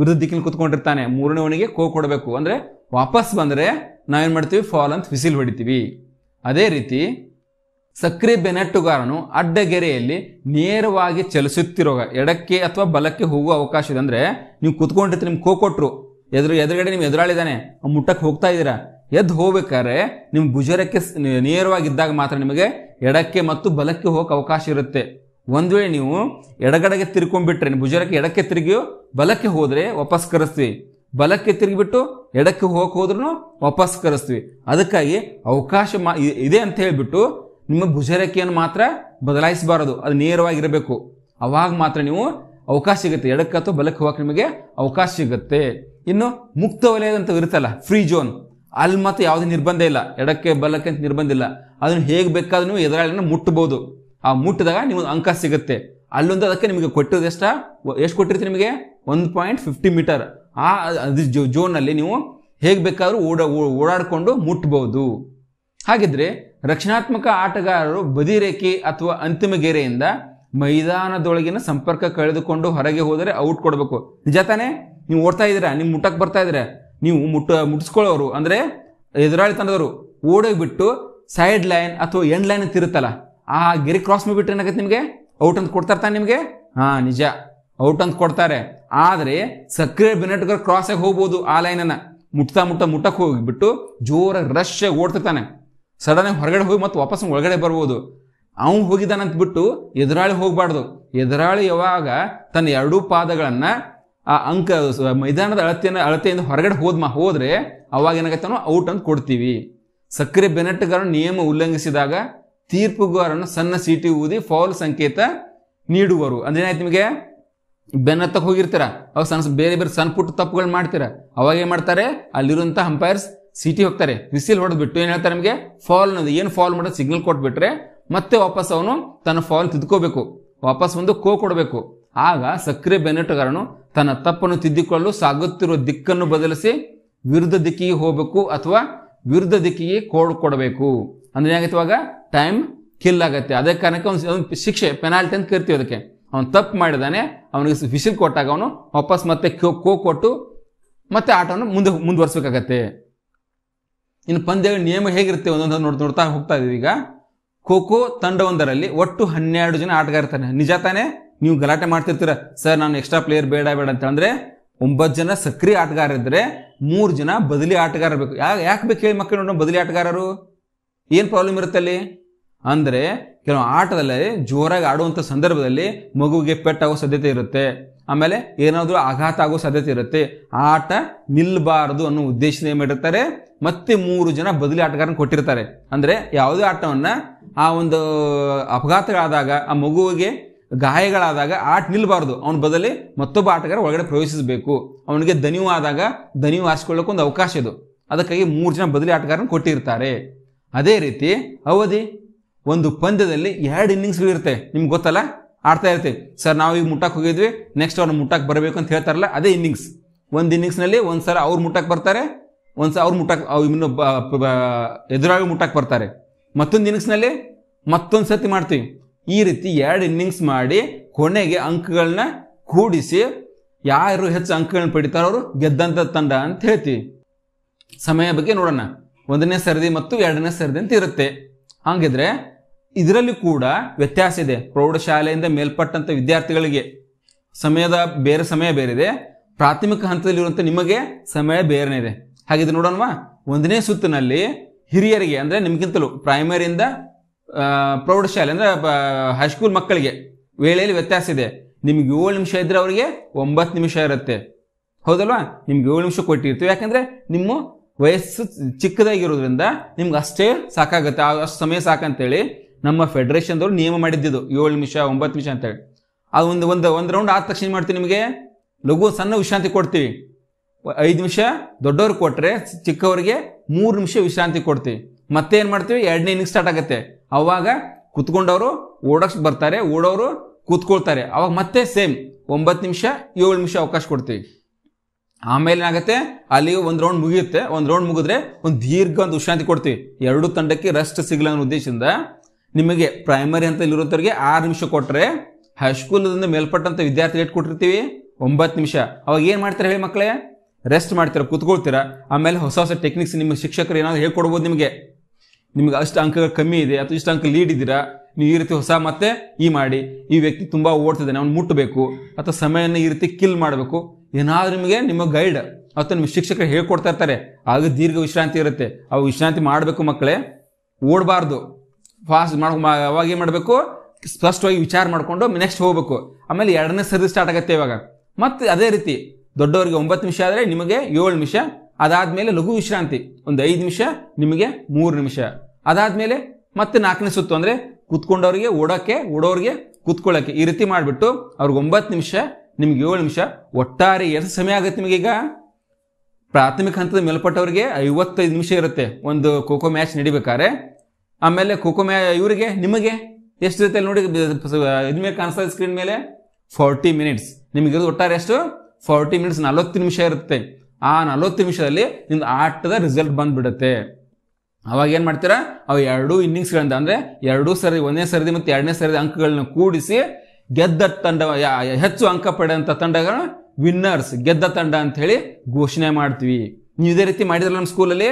ವಿರುದ್ಧ ದಿಕ್ಕಿನ ಕುತ್ಕೊಂಡಿರ್ತಾನೆ ಮೂರನೇ ಓಣಿಗೆ ಕೋ ಕೊಡಬೇಕು ಅಂದರೆ ವಾಪಸ್ ಬಂದರೆ ನಾವೇನು ಮಾಡ್ತೀವಿ ಫಾಲ್ ಅಂತ ಬಿಸಿಲು ಹೊಡಿತೀವಿ ಅದೇ ರೀತಿ ಸಕ್ರೆ ಬೆನೆಟ್ಟುಗಾರನು ಅಡ್ಡಗೆರೆಯಲ್ಲಿ ನೇರವಾಗಿ ಚಲಿಸುತ್ತಿರುವಾಗ ಎಡಕ್ಕೆ ಅಥವಾ ಬಲಕ್ಕೆ ಹೋಗುವ ಅವಕಾಶ ಇದೆ ಅಂದರೆ ನೀವು ಕುತ್ಕೊಂಡಿರ್ತೀರಿ ನಿಮ್ಗೆ ಕೋ ಕೊಟ್ಟರು ಎದುರು ಎದುರುಗಡೆ ನಿಮ್ಮ ಎದುರಾಳಿದ್ದಾನೆ ಮುಟ್ಟಕ್ಕೆ ಹೋಗ್ತಾ ಇದ್ದೀರಾ ಎದ್ದು ಹೋಗ್ಬೇಕಾದ್ರೆ ನಿಮ್ಮ ಭುಜರಕ್ಕೆ ಇದ್ದಾಗ ಮಾತ್ರ ನಿಮಗೆ ಎಡಕ್ಕೆ ಮತ್ತು ಬಲಕ್ಕೆ ಹೋಗಕ್ಕೆ ಅವಕಾಶ ಇರುತ್ತೆ ಒಂದು ವೇಳೆ ನೀವು ಎಡಗಡೆಗೆ ತಿರ್ಕೊಂಡ್ಬಿಟ್ರೆ ಭುಜರಕ್ಕೆ ಎಡಕ್ಕೆ ತಿರುಗಿಯೋ ಬಲಕ್ಕೆ ಹೋದರೆ ವಾಪಸ್ ಕರೆಸ್ತೀವಿ ಬಲಕ್ಕೆ ತಿರುಗಿಬಿಟ್ಟು ಎಡಕ್ಕೆ ಹೋಗಕ್ಕೆ ಹೋದ್ರೂ ವಾಪಸ್ ಕರೆಸ್ತೀವಿ ಅದಕ್ಕಾಗಿ ಅವಕಾಶ ಮಾ ಇದೆ ಅಂತ ಹೇಳಿಬಿಟ್ಟು ನಿಮ್ಮ ಭುಜರೇಖೆಯನ್ನು ಮಾತ್ರ ಬದಲಾಯಿಸಬಾರದು ಅದು ನೇರವಾಗಿರಬೇಕು ಅವಾಗ ಮಾತ್ರ ನೀವು ಅವಕಾಶ ಸಿಗುತ್ತೆ ಎಡಕ್ಕೆ ಅಥವಾ ಬಲಕ್ಕೆ ಹೋಗಕ್ಕೆ ನಿಮಗೆ ಅವಕಾಶ ಸಿಗುತ್ತೆ ಇನ್ನು ಮುಕ್ತ ವಲಯದಂತ ಇರುತ್ತಲ್ಲ ಫ್ರೀ ಜೋನ್ ಅಲ್ಲಿ ಮಾತ್ರ ಯಾವುದೇ ನಿರ್ಬಂಧ ಇಲ್ಲ ಎಡಕ್ಕೆ ಬಲಕ್ಕೆ ಅಂತ ನಿರ್ಬಂಧ ಇಲ್ಲ ಅದನ್ನು ಹೇಗೆ ಬೇಕಾದ್ರೂ ನೀವು ಎದುರಾಳಿನ ಮುಟ್ಟಬಹುದು ಆ ಮುಟ್ಟಿದಾಗ ನಿಮ್ಮ ಅಂಕ ಸಿಗುತ್ತೆ ಅಲ್ಲೊಂದು ಅದಕ್ಕೆ ನಿಮಗೆ ಕೊಟ್ಟಿರೋದು ಎಷ್ಟು ಎಷ್ಟು ಕೊಟ್ಟಿರ್ತೀವಿ ನಿಮಗೆ ಒಂದು ಪಾಯಿಂಟ್ ಫಿಫ್ಟಿ ಮೀಟರ್ ಆ ಅದು ಜೋ ಜೋನಲ್ಲಿ ನೀವು ಹೇಗೆ ಬೇಕಾದರೂ ಓಡ ಓಡಾಡಿಕೊಂಡು ಮುಟ್ಬೋದು ಹಾಗಿದ್ರೆ ರಕ್ಷಣಾತ್ಮಕ ಆಟಗಾರರು ಬದಿರೇಖೆ ಅಥವಾ ಅಂತಿಮ ಗೆರೆಯಿಂದ ಮೈದಾನದೊಳಗಿನ ಸಂಪರ್ಕ ಕಳೆದುಕೊಂಡು ಹೊರಗೆ ಹೋದರೆ ಔಟ್ ಕೊಡಬೇಕು ನಿಜ ತಾನೆ ನೀವು ಓಡ್ತಾ ಇದ್ದೀರಾ ನಿಮ್ಮ ಮುಟ್ಟಕ್ಕೆ ಬರ್ತಾ ಇದ್ರೆ ನೀವು ಮುಟ್ಟ ಮುಟ್ಸ್ಕೊಳ್ಳೋರು ಅಂದರೆ ಎದುರಾಳಿ ತಂಡದವರು ಬಿಟ್ಟು ಸೈಡ್ ಲೈನ್ ಅಥವಾ ಎಂಡ್ ಲೈನ್ ಅಂತ ಇರುತ್ತಲ್ಲ ಆ ಗೆರೆ ಕ್ರಾಸ್ ಮಾಡಿಬಿಟ್ರೆ ಏನಾಗುತ್ತೆ ನಿಮಗೆ ಔಟ್ ಅಂತ ಕೊಡ್ತಾ ಇರ್ತಾನೆ ನಿಮಗೆ ಹಾಂ ನಿಜ ಔಟ್ ಅಂತ ಕೊಡ್ತಾರೆ ಆದರೆ ಸಕ್ರಿಯ ಕ್ರಾಸ್ ಆಗಿ ಹೋಗ್ಬೋದು ಆ ಲೈನನ್ನು ಮುಟ್ತಾ ಮುಟ್ಟ ಮುಟ್ಟಕ್ಕೆ ಹೋಗಿಬಿಟ್ಟು ಜೋರಾಗಿ ರಶ್ ಓಡ್ತಿರ್ತಾನೆ ಸಡನ್ ಆಗಿ ಹೊರಗಡೆ ಹೋಗಿ ಮತ್ತೆ ವಾಪಸ್ ಒಳಗಡೆ ಬರ್ಬೋದು ಅವನು ಹೋಗಿದ್ದಾನಂತ ಬಿಟ್ಟು ಎದುರಾಳಿ ಹೋಗ್ಬಾರ್ದು ಎದುರಾಳಿ ಯಾವಾಗ ತನ್ನ ಎರಡೂ ಪಾದಗಳನ್ನು ಆ ಅಂಕ ಮೈದಾನದ ಅಳತೆಯನ್ನು ಅಳತೆಯಿಂದ ಹೊರಗಡೆ ಹೋದ್ಮ ಹೋದ್ರೆ ಅವಾಗ ಏನಾಗತ್ತಾನೋ ಔಟ್ ಅಂತ ಕೊಡ್ತೀವಿ ಸಕ್ಕರೆ ಬೆನೆಟ್ಗಾರರು ನಿಯಮ ಉಲ್ಲಂಘಿಸಿದಾಗ ತೀರ್ಪುಗಾರನ್ನು ಸಣ್ಣ ಸೀಟಿ ಊದಿ ಫೌಲ್ ಸಂಕೇತ ನೀಡುವರು ಅಂದ್ರೆ ಏನಾಯ್ತು ನಿಮಗೆ ಬೆನ್ನತ್ತಕ್ಕೆ ಹೋಗಿರ್ತೀರ ಅವಾಗ ಸಣ್ಣ ಬೇರೆ ಬೇರೆ ಸಣ್ಣ ಪುಟ್ಟ ತಪ್ಪುಗಳು ಮಾಡ್ತೀರ ಅವಾಗ ಏನು ಮಾಡ್ತಾರೆ ಅಲ್ಲಿರುವಂಥ ಅಂಪೈರ್ಸ್ ಸಿಟಿ ಹೋಗ್ತಾರೆ ವಿಸಿಲ್ ಹೊಡೆದ್ಬಿಟ್ಟು ಏನು ಹೇಳ್ತಾರೆ ನಮಗೆ ಫಾಲ್ ಅನ್ನೋದು ಏನು ಫಾಲ್ ಮಾಡೋದು ಸಿಗ್ನಲ್ ಕೊಟ್ಬಿಟ್ರೆ ಮತ್ತೆ ವಾಪಸ್ ಅವನು ತನ್ನ ಫಾಲ್ ತಿದ್ಕೋಬೇಕು ವಾಪಸ್ ಒಂದು ಕೋ ಕೊಡಬೇಕು ಆಗ ಸಕ್ರಿಯ ಬೆನ್ನಟಗಾರನು ತನ್ನ ತಪ್ಪನ್ನು ತಿದ್ದಿಕೊಳ್ಳಲು ಸಾಗುತ್ತಿರುವ ದಿಕ್ಕನ್ನು ಬದಲಿಸಿ ವಿರುದ್ಧ ದಿಕ್ಕಿಗೆ ಹೋಗಬೇಕು ಅಥವಾ ವಿರುದ್ಧ ದಿಕ್ಕಿಗೆ ಕೋಡ್ ಕೊಡಬೇಕು ಅಂದ್ರೆ ಏನಾಗುತ್ತೆ ಇವಾಗ ಟೈಮ್ ಕಿಲ್ ಆಗತ್ತೆ ಅದೇ ಕಾರಣಕ್ಕೆ ಒಂದು ಶಿಕ್ಷೆ ಪೆನಾಲ್ಟಿ ಅಂತ ಕರಿತೀವಿ ಅದಕ್ಕೆ ಅವನು ತಪ್ಪು ಮಾಡಿದಾನೆ ಅವನಿಗೆ ವಿಸಿಲ್ ಕೊಟ್ಟಾಗ ಅವನು ವಾಪಸ್ ಮತ್ತೆ ಕೋ ಕೋ ಕೊಟ್ಟು ಮತ್ತೆ ಆಟವನ್ನು ಮುಂದೆ ಮುಂದುವರ್ಸ್ಬೇಕಾಗತ್ತೆ ಇನ್ನು ಪಂದ್ಯಗಳ ನಿಯಮ ಹೇಗಿರುತ್ತೆ ಒಂದೊಂದು ನೋಡ್ ನೋಡ್ತಾ ಹೋಗ್ತಾ ಇದೀವಿ ಈಗ ಖೋ ಖೋ ತಂಡವೊಂದರಲ್ಲಿ ಒಟ್ಟು ಹನ್ನೆರಡು ಜನ ಆಟಗಾರ್ತಾನೆ ನಿಜ ತಾನೆ ನೀವು ಗಲಾಟೆ ಮಾಡ್ತಿರ್ತೀರ ಸರ್ ನಾನು ಎಕ್ಸ್ಟ್ರಾ ಪ್ಲೇಯರ್ ಬೇಡ ಬೇಡ ಅಂತ ಅಂದ್ರೆ ಒಂಬತ್ತು ಜನ ಸಕ್ರಿಯ ಆಟಗಾರ ಇದ್ರೆ ಮೂರು ಜನ ಬದಲಿ ಆಟಗಾರ ಬೇಕು ಯಾಕೆ ಬೇಕು ಹೇಳಿ ಮಕ್ಕಳು ನೋಡೋಣ ಬದಲಿ ಆಟಗಾರರು ಏನು ಪ್ರಾಬ್ಲಮ್ ಇರುತ್ತೆ ಅಲ್ಲಿ ಅಂದರೆ ಕೆಲವು ಆಟದಲ್ಲಿ ಜೋರಾಗಿ ಆಡುವಂಥ ಸಂದರ್ಭದಲ್ಲಿ ಮಗುವಿಗೆ ಪೆಟ್ಟಾಗೋ ಸಾಧ್ಯತೆ ಇರುತ್ತೆ ಆಮೇಲೆ ಏನಾದರೂ ಆಘಾತ ಆಗೋ ಸಾಧ್ಯತೆ ಇರುತ್ತೆ ಆಟ ನಿಲ್ಲಬಾರದು ಅನ್ನೋ ಉದ್ದೇಶದ ಮತ್ತೆ ಮೂರು ಜನ ಬದಲಿ ಆಟಗಾರನ ಕೊಟ್ಟಿರ್ತಾರೆ ಅಂದರೆ ಯಾವುದೇ ಆಟವನ್ನು ಆ ಒಂದು ಅಪಘಾತಗಳಾದಾಗ ಆ ಮಗುವಿಗೆ ಗಾಯಗಳಾದಾಗ ಆಟ ನಿಲ್ಲಬಾರ್ದು ಅವನ ಬದಲಿ ಮತ್ತೊಬ್ಬ ಆಟಗಾರ ಒಳಗಡೆ ಪ್ರವೇಶಿಸಬೇಕು ಅವನಿಗೆ ದಣಿವು ಆದಾಗ ದಣಿವು ಹಾಸ್ಕೊಳ್ಳೋಕೆ ಒಂದು ಅವಕಾಶ ಇದು ಅದಕ್ಕಾಗಿ ಮೂರು ಜನ ಬದಲಿ ಆಟಗಾರನ ಕೊಟ್ಟಿರ್ತಾರೆ ಅದೇ ರೀತಿ ಅವಧಿ ಒಂದು ಪಂದ್ಯದಲ್ಲಿ ಎರಡು ಇರುತ್ತೆ ನಿಮ್ಗೆ ಗೊತ್ತಲ್ಲ ಆಡ್ತಾ ಇರ್ತೀವಿ ಸರ್ ನಾವು ಈಗ ಮುಟ್ಟಕ್ಕೆ ಹೋಗಿದ್ವಿ ನೆಕ್ಸ್ಟ್ ಅವ್ರನ್ನ ಮುಟ್ಟಕ್ಕೆ ಬರಬೇಕು ಅಂತ ಹೇಳ್ತಾರಲ್ಲ ಅದೇ ಇನ್ನಿಂಗ್ಸ್ ಒಂದು ಇನ್ನಿಂಗ್ಸ್ನಲ್ಲಿ ಒಂದು ಸಲ ಅವ್ರು ಮುಟ್ಟಕ್ಕೆ ಬರ್ತಾರೆ ಒಂದು ಸಲ ಅವ್ರು ಮುಟ್ಟಕ್ಕೆ ಇನ್ನು ಎದುರಾಗಿ ಮುಟ್ಟಕ್ಕೆ ಬರ್ತಾರೆ ಮತ್ತೊಂದು ಇನ್ನಿಂಗ್ಸ್ನಲ್ಲಿ ಮತ್ತೊಂದು ಸತಿ ಮಾಡ್ತೀವಿ ಈ ರೀತಿ ಎರಡು ಇನ್ನಿಂಗ್ಸ್ ಮಾಡಿ ಕೊನೆಗೆ ಅಂಕಗಳನ್ನ ಕೂಡಿಸಿ ಯಾರು ಹೆಚ್ಚು ಅಂಕಗಳನ್ನ ಪಡಿತಾರೋ ಅವರು ಗೆದ್ದಂಥ ತಂಡ ಅಂತ ಹೇಳ್ತೀವಿ ಸಮಯ ಬಗ್ಗೆ ನೋಡೋಣ ಒಂದನೇ ಸರದಿ ಮತ್ತು ಎರಡನೇ ಸರದಿ ಅಂತ ಇರುತ್ತೆ ಹಾಗಿದ್ರೆ ಇದರಲ್ಲಿ ಕೂಡ ವ್ಯತ್ಯಾಸ ಇದೆ ಪ್ರೌಢಶಾಲೆಯಿಂದ ಮೇಲ್ಪಟ್ಟಂಥ ವಿದ್ಯಾರ್ಥಿಗಳಿಗೆ ಸಮಯದ ಬೇರೆ ಸಮಯ ಬೇರೆ ಇದೆ ಪ್ರಾಥಮಿಕ ಹಂತದಲ್ಲಿರುವಂಥ ನಿಮಗೆ ಸಮಯ ಬೇರೆನೇ ಇದೆ ಹಾಗಿದ್ರೆ ನೋಡೋಣವಾ ಒಂದನೇ ಸುತ್ತಿನಲ್ಲಿ ಹಿರಿಯರಿಗೆ ಅಂದರೆ ನಿಮಗಿಂತಲೂ ಪ್ರೈಮರಿಯಿಂದ ಪ್ರೌಢಶಾಲೆ ಅಂದ್ರೆ ಹೈಸ್ಕೂಲ್ ಮಕ್ಕಳಿಗೆ ವೇಳೆಯಲ್ಲಿ ವ್ಯತ್ಯಾಸ ಇದೆ ನಿಮ್ಗೆ ಏಳು ನಿಮಿಷ ಇದ್ದರೆ ಅವರಿಗೆ ಒಂಬತ್ತು ನಿಮಿಷ ಇರುತ್ತೆ ಹೌದಲ್ವಾ ನಿಮ್ಗೆ ಏಳು ನಿಮಿಷ ಕೊಟ್ಟಿರ್ತೀವಿ ಯಾಕಂದರೆ ನಿಮ್ಮ ವಯಸ್ಸು ಚಿಕ್ಕದಾಗಿರೋದ್ರಿಂದ ನಿಮ್ಗೆ ಅಷ್ಟೇ ಸಾಕಾಗುತ್ತೆ ಅಷ್ಟು ಸಮಯ ಸಾಕಂತೇಳಿ ನಮ್ಮ ಫೆಡರೇಷನ್ದವ್ರು ನಿಯಮ ಮಾಡಿದ್ದಿದ್ದು ಏಳು ನಿಮಿಷ ಒಂಬತ್ತು ನಿಮಿಷ ಅಂತೇಳಿ ಅದು ಒಂದು ಒಂದು ಒಂದು ರೌಂಡ್ ಆದ ತಕ್ಷಣ ಮಾಡ್ತೀವಿ ನಿಮಗೆ ಲಘು ಸಣ್ಣ ವಿಶ್ರಾಂತಿ ಕೊಡ್ತೀವಿ ಐದು ನಿಮಿಷ ದೊಡ್ಡವ್ರಿಗೆ ಕೊಟ್ಟರೆ ಚಿಕ್ಕವರಿಗೆ ಮೂರು ನಿಮಿಷ ವಿಶ್ರಾಂತಿ ಕೊಡ್ತೀವಿ ಮತ್ತೆ ಏನು ಮಾಡ್ತೀವಿ ಎರಡನೇ ಇನ್ನಿಂಗ್ ಸ್ಟಾರ್ಟ್ ಆಗುತ್ತೆ ಅವಾಗ ಕುತ್ಕೊಂಡವರು ಓಡಕ್ಸ್ ಬರ್ತಾರೆ ಓಡೋರು ಕೂತ್ಕೊಳ್ತಾರೆ ಅವಾಗ ಮತ್ತೆ ಸೇಮ್ ಒಂಬತ್ತು ನಿಮಿಷ ಏಳು ನಿಮಿಷ ಅವಕಾಶ ಕೊಡ್ತೀವಿ ಆಮೇಲೆ ಏನಾಗುತ್ತೆ ಅಲ್ಲಿ ಒಂದು ರೌಂಡ್ ಮುಗಿಯುತ್ತೆ ಒಂದು ರೌಂಡ್ ಮುಗಿದ್ರೆ ಒಂದು ದೀರ್ಘ ಒಂದು ವಿಶ್ರಾಂತಿ ಕೊಡ್ತೀವಿ ಎರಡು ತಂಡಕ್ಕೆ ರೆಸ್ಟ್ ಸಿಗಲ್ಲ ಅನ್ನೋ ಉದ್ದೇಶದಿಂದ ನಿಮಗೆ ಪ್ರೈಮರಿ ಅಂತ ಇಲ್ಲಿರೋರಿಗೆ ಆರು ನಿಮಿಷ ಕೊಟ್ಟರೆ ಹೈಸ್ಕೂಲ್ದಿಂದ ಮೇಲ್ಪಟ್ಟಂಥ ವಿದ್ಯಾರ್ಥಿ ಏಟ್ ಕೊಟ್ಟಿರ್ತೀವಿ ಒಂಬತ್ತು ನಿಮಿಷ ಅವಾಗ ಏನು ಮಾಡ್ತಾರೆ ಹೇಳಿ ಮಕ್ಕಳೇ ರೆಸ್ಟ್ ಮಾಡ್ತೀರಾ ಕೂತ್ಕೊಳ್ತೀರಾ ಆಮೇಲೆ ಹೊಸ ಹೊಸ ಟೆಕ್ನಿಕ್ಸ್ ನಿಮ್ಮ ಶಿಕ್ಷಕರು ಏನಾದ್ರು ಹೇಳ್ಕೊಡ್ಬೋದು ನಿಮಗೆ ನಿಮ್ಗೆ ಅಷ್ಟು ಅಂಕಗಳು ಕಮ್ಮಿ ಇದೆ ಅಥವಾ ಇಷ್ಟು ಅಂಕ ಲೀಡ್ ಇದ್ದೀರಾ ನೀವು ಈ ರೀತಿ ಹೊಸ ಮತ್ತೆ ಈ ಮಾಡಿ ಈ ವ್ಯಕ್ತಿ ತುಂಬ ಓಡ್ತಿದ್ದಾನೆ ಅವ್ನು ಮುಟ್ಟಬೇಕು ಅಥವಾ ಸಮಯನ ಈ ರೀತಿ ಕಿಲ್ ಮಾಡಬೇಕು ಏನಾದರೂ ನಿಮಗೆ ನಿಮ್ಮ ಗೈಡ್ ಅಥವಾ ನಿಮ್ಮ ಶಿಕ್ಷಕರು ಹೇಳ್ಕೊಡ್ತಾ ಇರ್ತಾರೆ ಆಗ ದೀರ್ಘ ವಿಶ್ರಾಂತಿ ಇರುತ್ತೆ ಅವಾಗ ವಿಶ್ರಾಂತಿ ಮಾಡಬೇಕು ಮಕ್ಕಳೇ ಓಡಬಾರ್ದು ಫಾಸ್ಟ್ ಮಾಡ್ಕೊ ಅವಾಗ ಏನು ಮಾಡಬೇಕು ಸ್ಪಷ್ಟವಾಗಿ ವಿಚಾರ ಮಾಡಿಕೊಂಡು ನೆಕ್ಸ್ಟ್ ಹೋಗಬೇಕು ಆಮೇಲೆ ಎರಡನೇ ಸರಿ ಸ್ಟಾರ್ಟ್ ಆಗುತ್ತೆ ಇವಾಗ ಮತ್ತು ಅದೇ ರೀತಿ ದೊಡ್ಡವರಿಗೆ ಒಂಬತ್ತು ನಿಮಿಷ ಆದರೆ ನಿಮಗೆ ಏಳು ನಿಮಿಷ ಅದಾದಮೇಲೆ ಲಘು ವಿಶ್ರಾಂತಿ ಒಂದು ಐದು ನಿಮಿಷ ನಿಮಗೆ ಮೂರು ನಿಮಿಷ ಮೇಲೆ ಮತ್ತೆ ನಾಲ್ಕನೇ ಸುತ್ತು ಅಂದರೆ ಕೂತ್ಕೊಂಡವ್ರಿಗೆ ಓಡೋಕ್ಕೆ ಓಡೋರಿಗೆ ಕೂತ್ಕೊಳ್ಳೋಕ್ಕೆ ಈ ರೀತಿ ಮಾಡಿಬಿಟ್ಟು ಅವ್ರಿಗೆ ಒಂಬತ್ತು ನಿಮಿಷ ನಿಮ್ಗೆ ಏಳು ನಿಮಿಷ ಒಟ್ಟಾರೆ ಎಷ್ಟು ಸಮಯ ಆಗುತ್ತೆ ನಿಮಗೆ ಈಗ ಪ್ರಾಥಮಿಕ ಹಂತದ ಮೇಲ್ಪಟ್ಟವರಿಗೆ ಐವತ್ತೈದು ನಿಮಿಷ ಇರುತ್ತೆ ಒಂದು ಖೋ ಖೋ ಮ್ಯಾಚ್ ನಡಿಬೇಕಾದ್ರೆ ಆಮೇಲೆ ಕುಕುಮೆ ಇವರಿಗೆ ನಿಮಗೆ ಎಷ್ಟು ರೀತಿಯಲ್ಲಿ ನೋಡಿ ಇದ್ಮೇಲೆ ಮೇಲೆ ಕಾಣಿಸ್ತದೆ ಸ್ಕ್ರೀನ್ ಮೇಲೆ ಫೋರ್ಟಿ ಮಿನಿಟ್ಸ್ ಇರೋದು ಒಟ್ಟಾರೆ ಎಷ್ಟು ಫಾರ್ಟಿ ಮಿನಿಟ್ಸ್ ನಲವತ್ತು ನಿಮಿಷ ಇರುತ್ತೆ ಆ ನಲವತ್ತು ನಿಮಿಷದಲ್ಲಿ ನಿಮ್ದು ಆಟದ ರಿಸಲ್ಟ್ ಬಂದ್ಬಿಡುತ್ತೆ ಅವಾಗ ಏನು ಮಾಡ್ತೀರಾ ಅವು ಎರಡು ಇನ್ನಿಂಗ್ಸ್ಗಳಿಂದ ಅಂದರೆ ಎರಡೂ ಸರಿ ಒಂದನೇ ಸರದಿ ಮತ್ತು ಎರಡನೇ ಸರದಿ ಅಂಕಗಳನ್ನ ಕೂಡಿಸಿ ಗೆದ್ದ ತಂಡ ಹೆಚ್ಚು ಅಂಕ ಪಡೆದಂಥ ತಂಡಗಳ ವಿನ್ನರ್ಸ್ ಗೆದ್ದ ತಂಡ ಅಂತ ಹೇಳಿ ಘೋಷಣೆ ಮಾಡ್ತೀವಿ ನೀವು ಇದೇ ರೀತಿ ಮಾಡಿದ್ರಲ್ಲ ನಮ್ಮ ಸ್ಕೂಲಲ್ಲಿ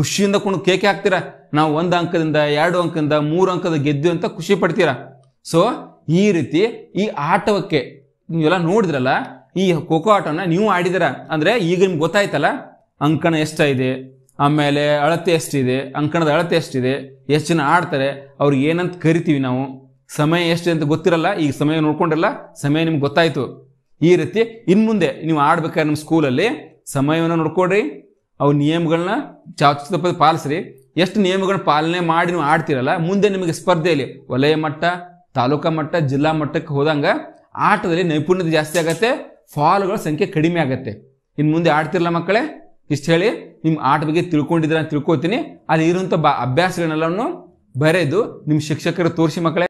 ಖುಷಿಯಿಂದ ಕೂಡ ಕೇಕೆ ಹಾಕ್ತೀರಾ ನಾವು ಒಂದು ಅಂಕದಿಂದ ಎರಡು ಅಂಕದಿಂದ ಮೂರು ಅಂಕದ ಗೆದ್ದು ಅಂತ ಖುಷಿ ಪಡ್ತೀರಾ ಸೊ ಈ ರೀತಿ ಈ ಆಟವಕ್ಕೆ ನೀವೆಲ್ಲ ನೋಡಿದ್ರಲ್ಲ ಈ ಖೋಖೋ ಆಟವನ್ನ ನೀವು ಆಡಿದಿರ ಅಂದ್ರೆ ಈಗ ನಿಮ್ಗೆ ಗೊತ್ತಾಯ್ತಲ್ಲ ಅಂಕಣ ಇದೆ ಆಮೇಲೆ ಅಳತೆ ಎಷ್ಟಿದೆ ಅಂಕಣದ ಅಳತೆ ಎಷ್ಟಿದೆ ಎಷ್ಟು ಜನ ಆಡ್ತಾರೆ ಅವ್ರಿಗೆ ಏನಂತ ಕರಿತೀವಿ ನಾವು ಸಮಯ ಎಷ್ಟಿದೆ ಅಂತ ಗೊತ್ತಿರಲ್ಲ ಈಗ ಸಮಯ ನೋಡ್ಕೊಂಡಿರಲ್ಲ ಸಮಯ ನಿಮ್ಗೆ ಗೊತ್ತಾಯ್ತು ಈ ರೀತಿ ಇನ್ನು ಮುಂದೆ ನೀವು ಆಡ್ಬೇಕಾದ್ರೆ ನಿಮ್ಮ ಸ್ಕೂಲಲ್ಲಿ ಸಮಯವನ್ನು ನೋಡ್ಕೊಡ್ರಿ ಅವು ನಿಯಮಗಳನ್ನ ಚಾಚು ತಪ್ಪದ ಪಾಲಿಸ್ರಿ ಎಷ್ಟು ನಿಯಮಗಳನ್ನ ಪಾಲನೆ ಮಾಡಿ ನೀವು ಆಡ್ತಿರಲ್ಲ ಮುಂದೆ ನಿಮಗೆ ಸ್ಪರ್ಧೆಯಲ್ಲಿ ವಲಯ ಮಟ್ಟ ತಾಲೂಕಾ ಮಟ್ಟ ಜಿಲ್ಲಾ ಮಟ್ಟಕ್ಕೆ ಹೋದಂಗ ಆಟದಲ್ಲಿ ನೈಪುಣ್ಯತೆ ಜಾಸ್ತಿ ಆಗತ್ತೆ ಫಾಲ್ಗಳ ಸಂಖ್ಯೆ ಕಡಿಮೆ ಆಗತ್ತೆ ಇನ್ನು ಮುಂದೆ ಆಡ್ತಿರಲ್ಲ ಮಕ್ಕಳೇ ಇಷ್ಟು ಹೇಳಿ ನಿಮ್ಮ ಆಟ ಬಗ್ಗೆ ತಿಳ್ಕೊಂಡಿದ್ರೆ ಅಂತ ತಿಳ್ಕೊತೀನಿ ಅಲ್ಲಿ ಇರುವಂಥ ಬಾ ಬರೆದು ನಿಮ್ಮ ಶಿಕ್ಷಕರು ತೋರಿಸಿ ಮಕ್ಕಳೇ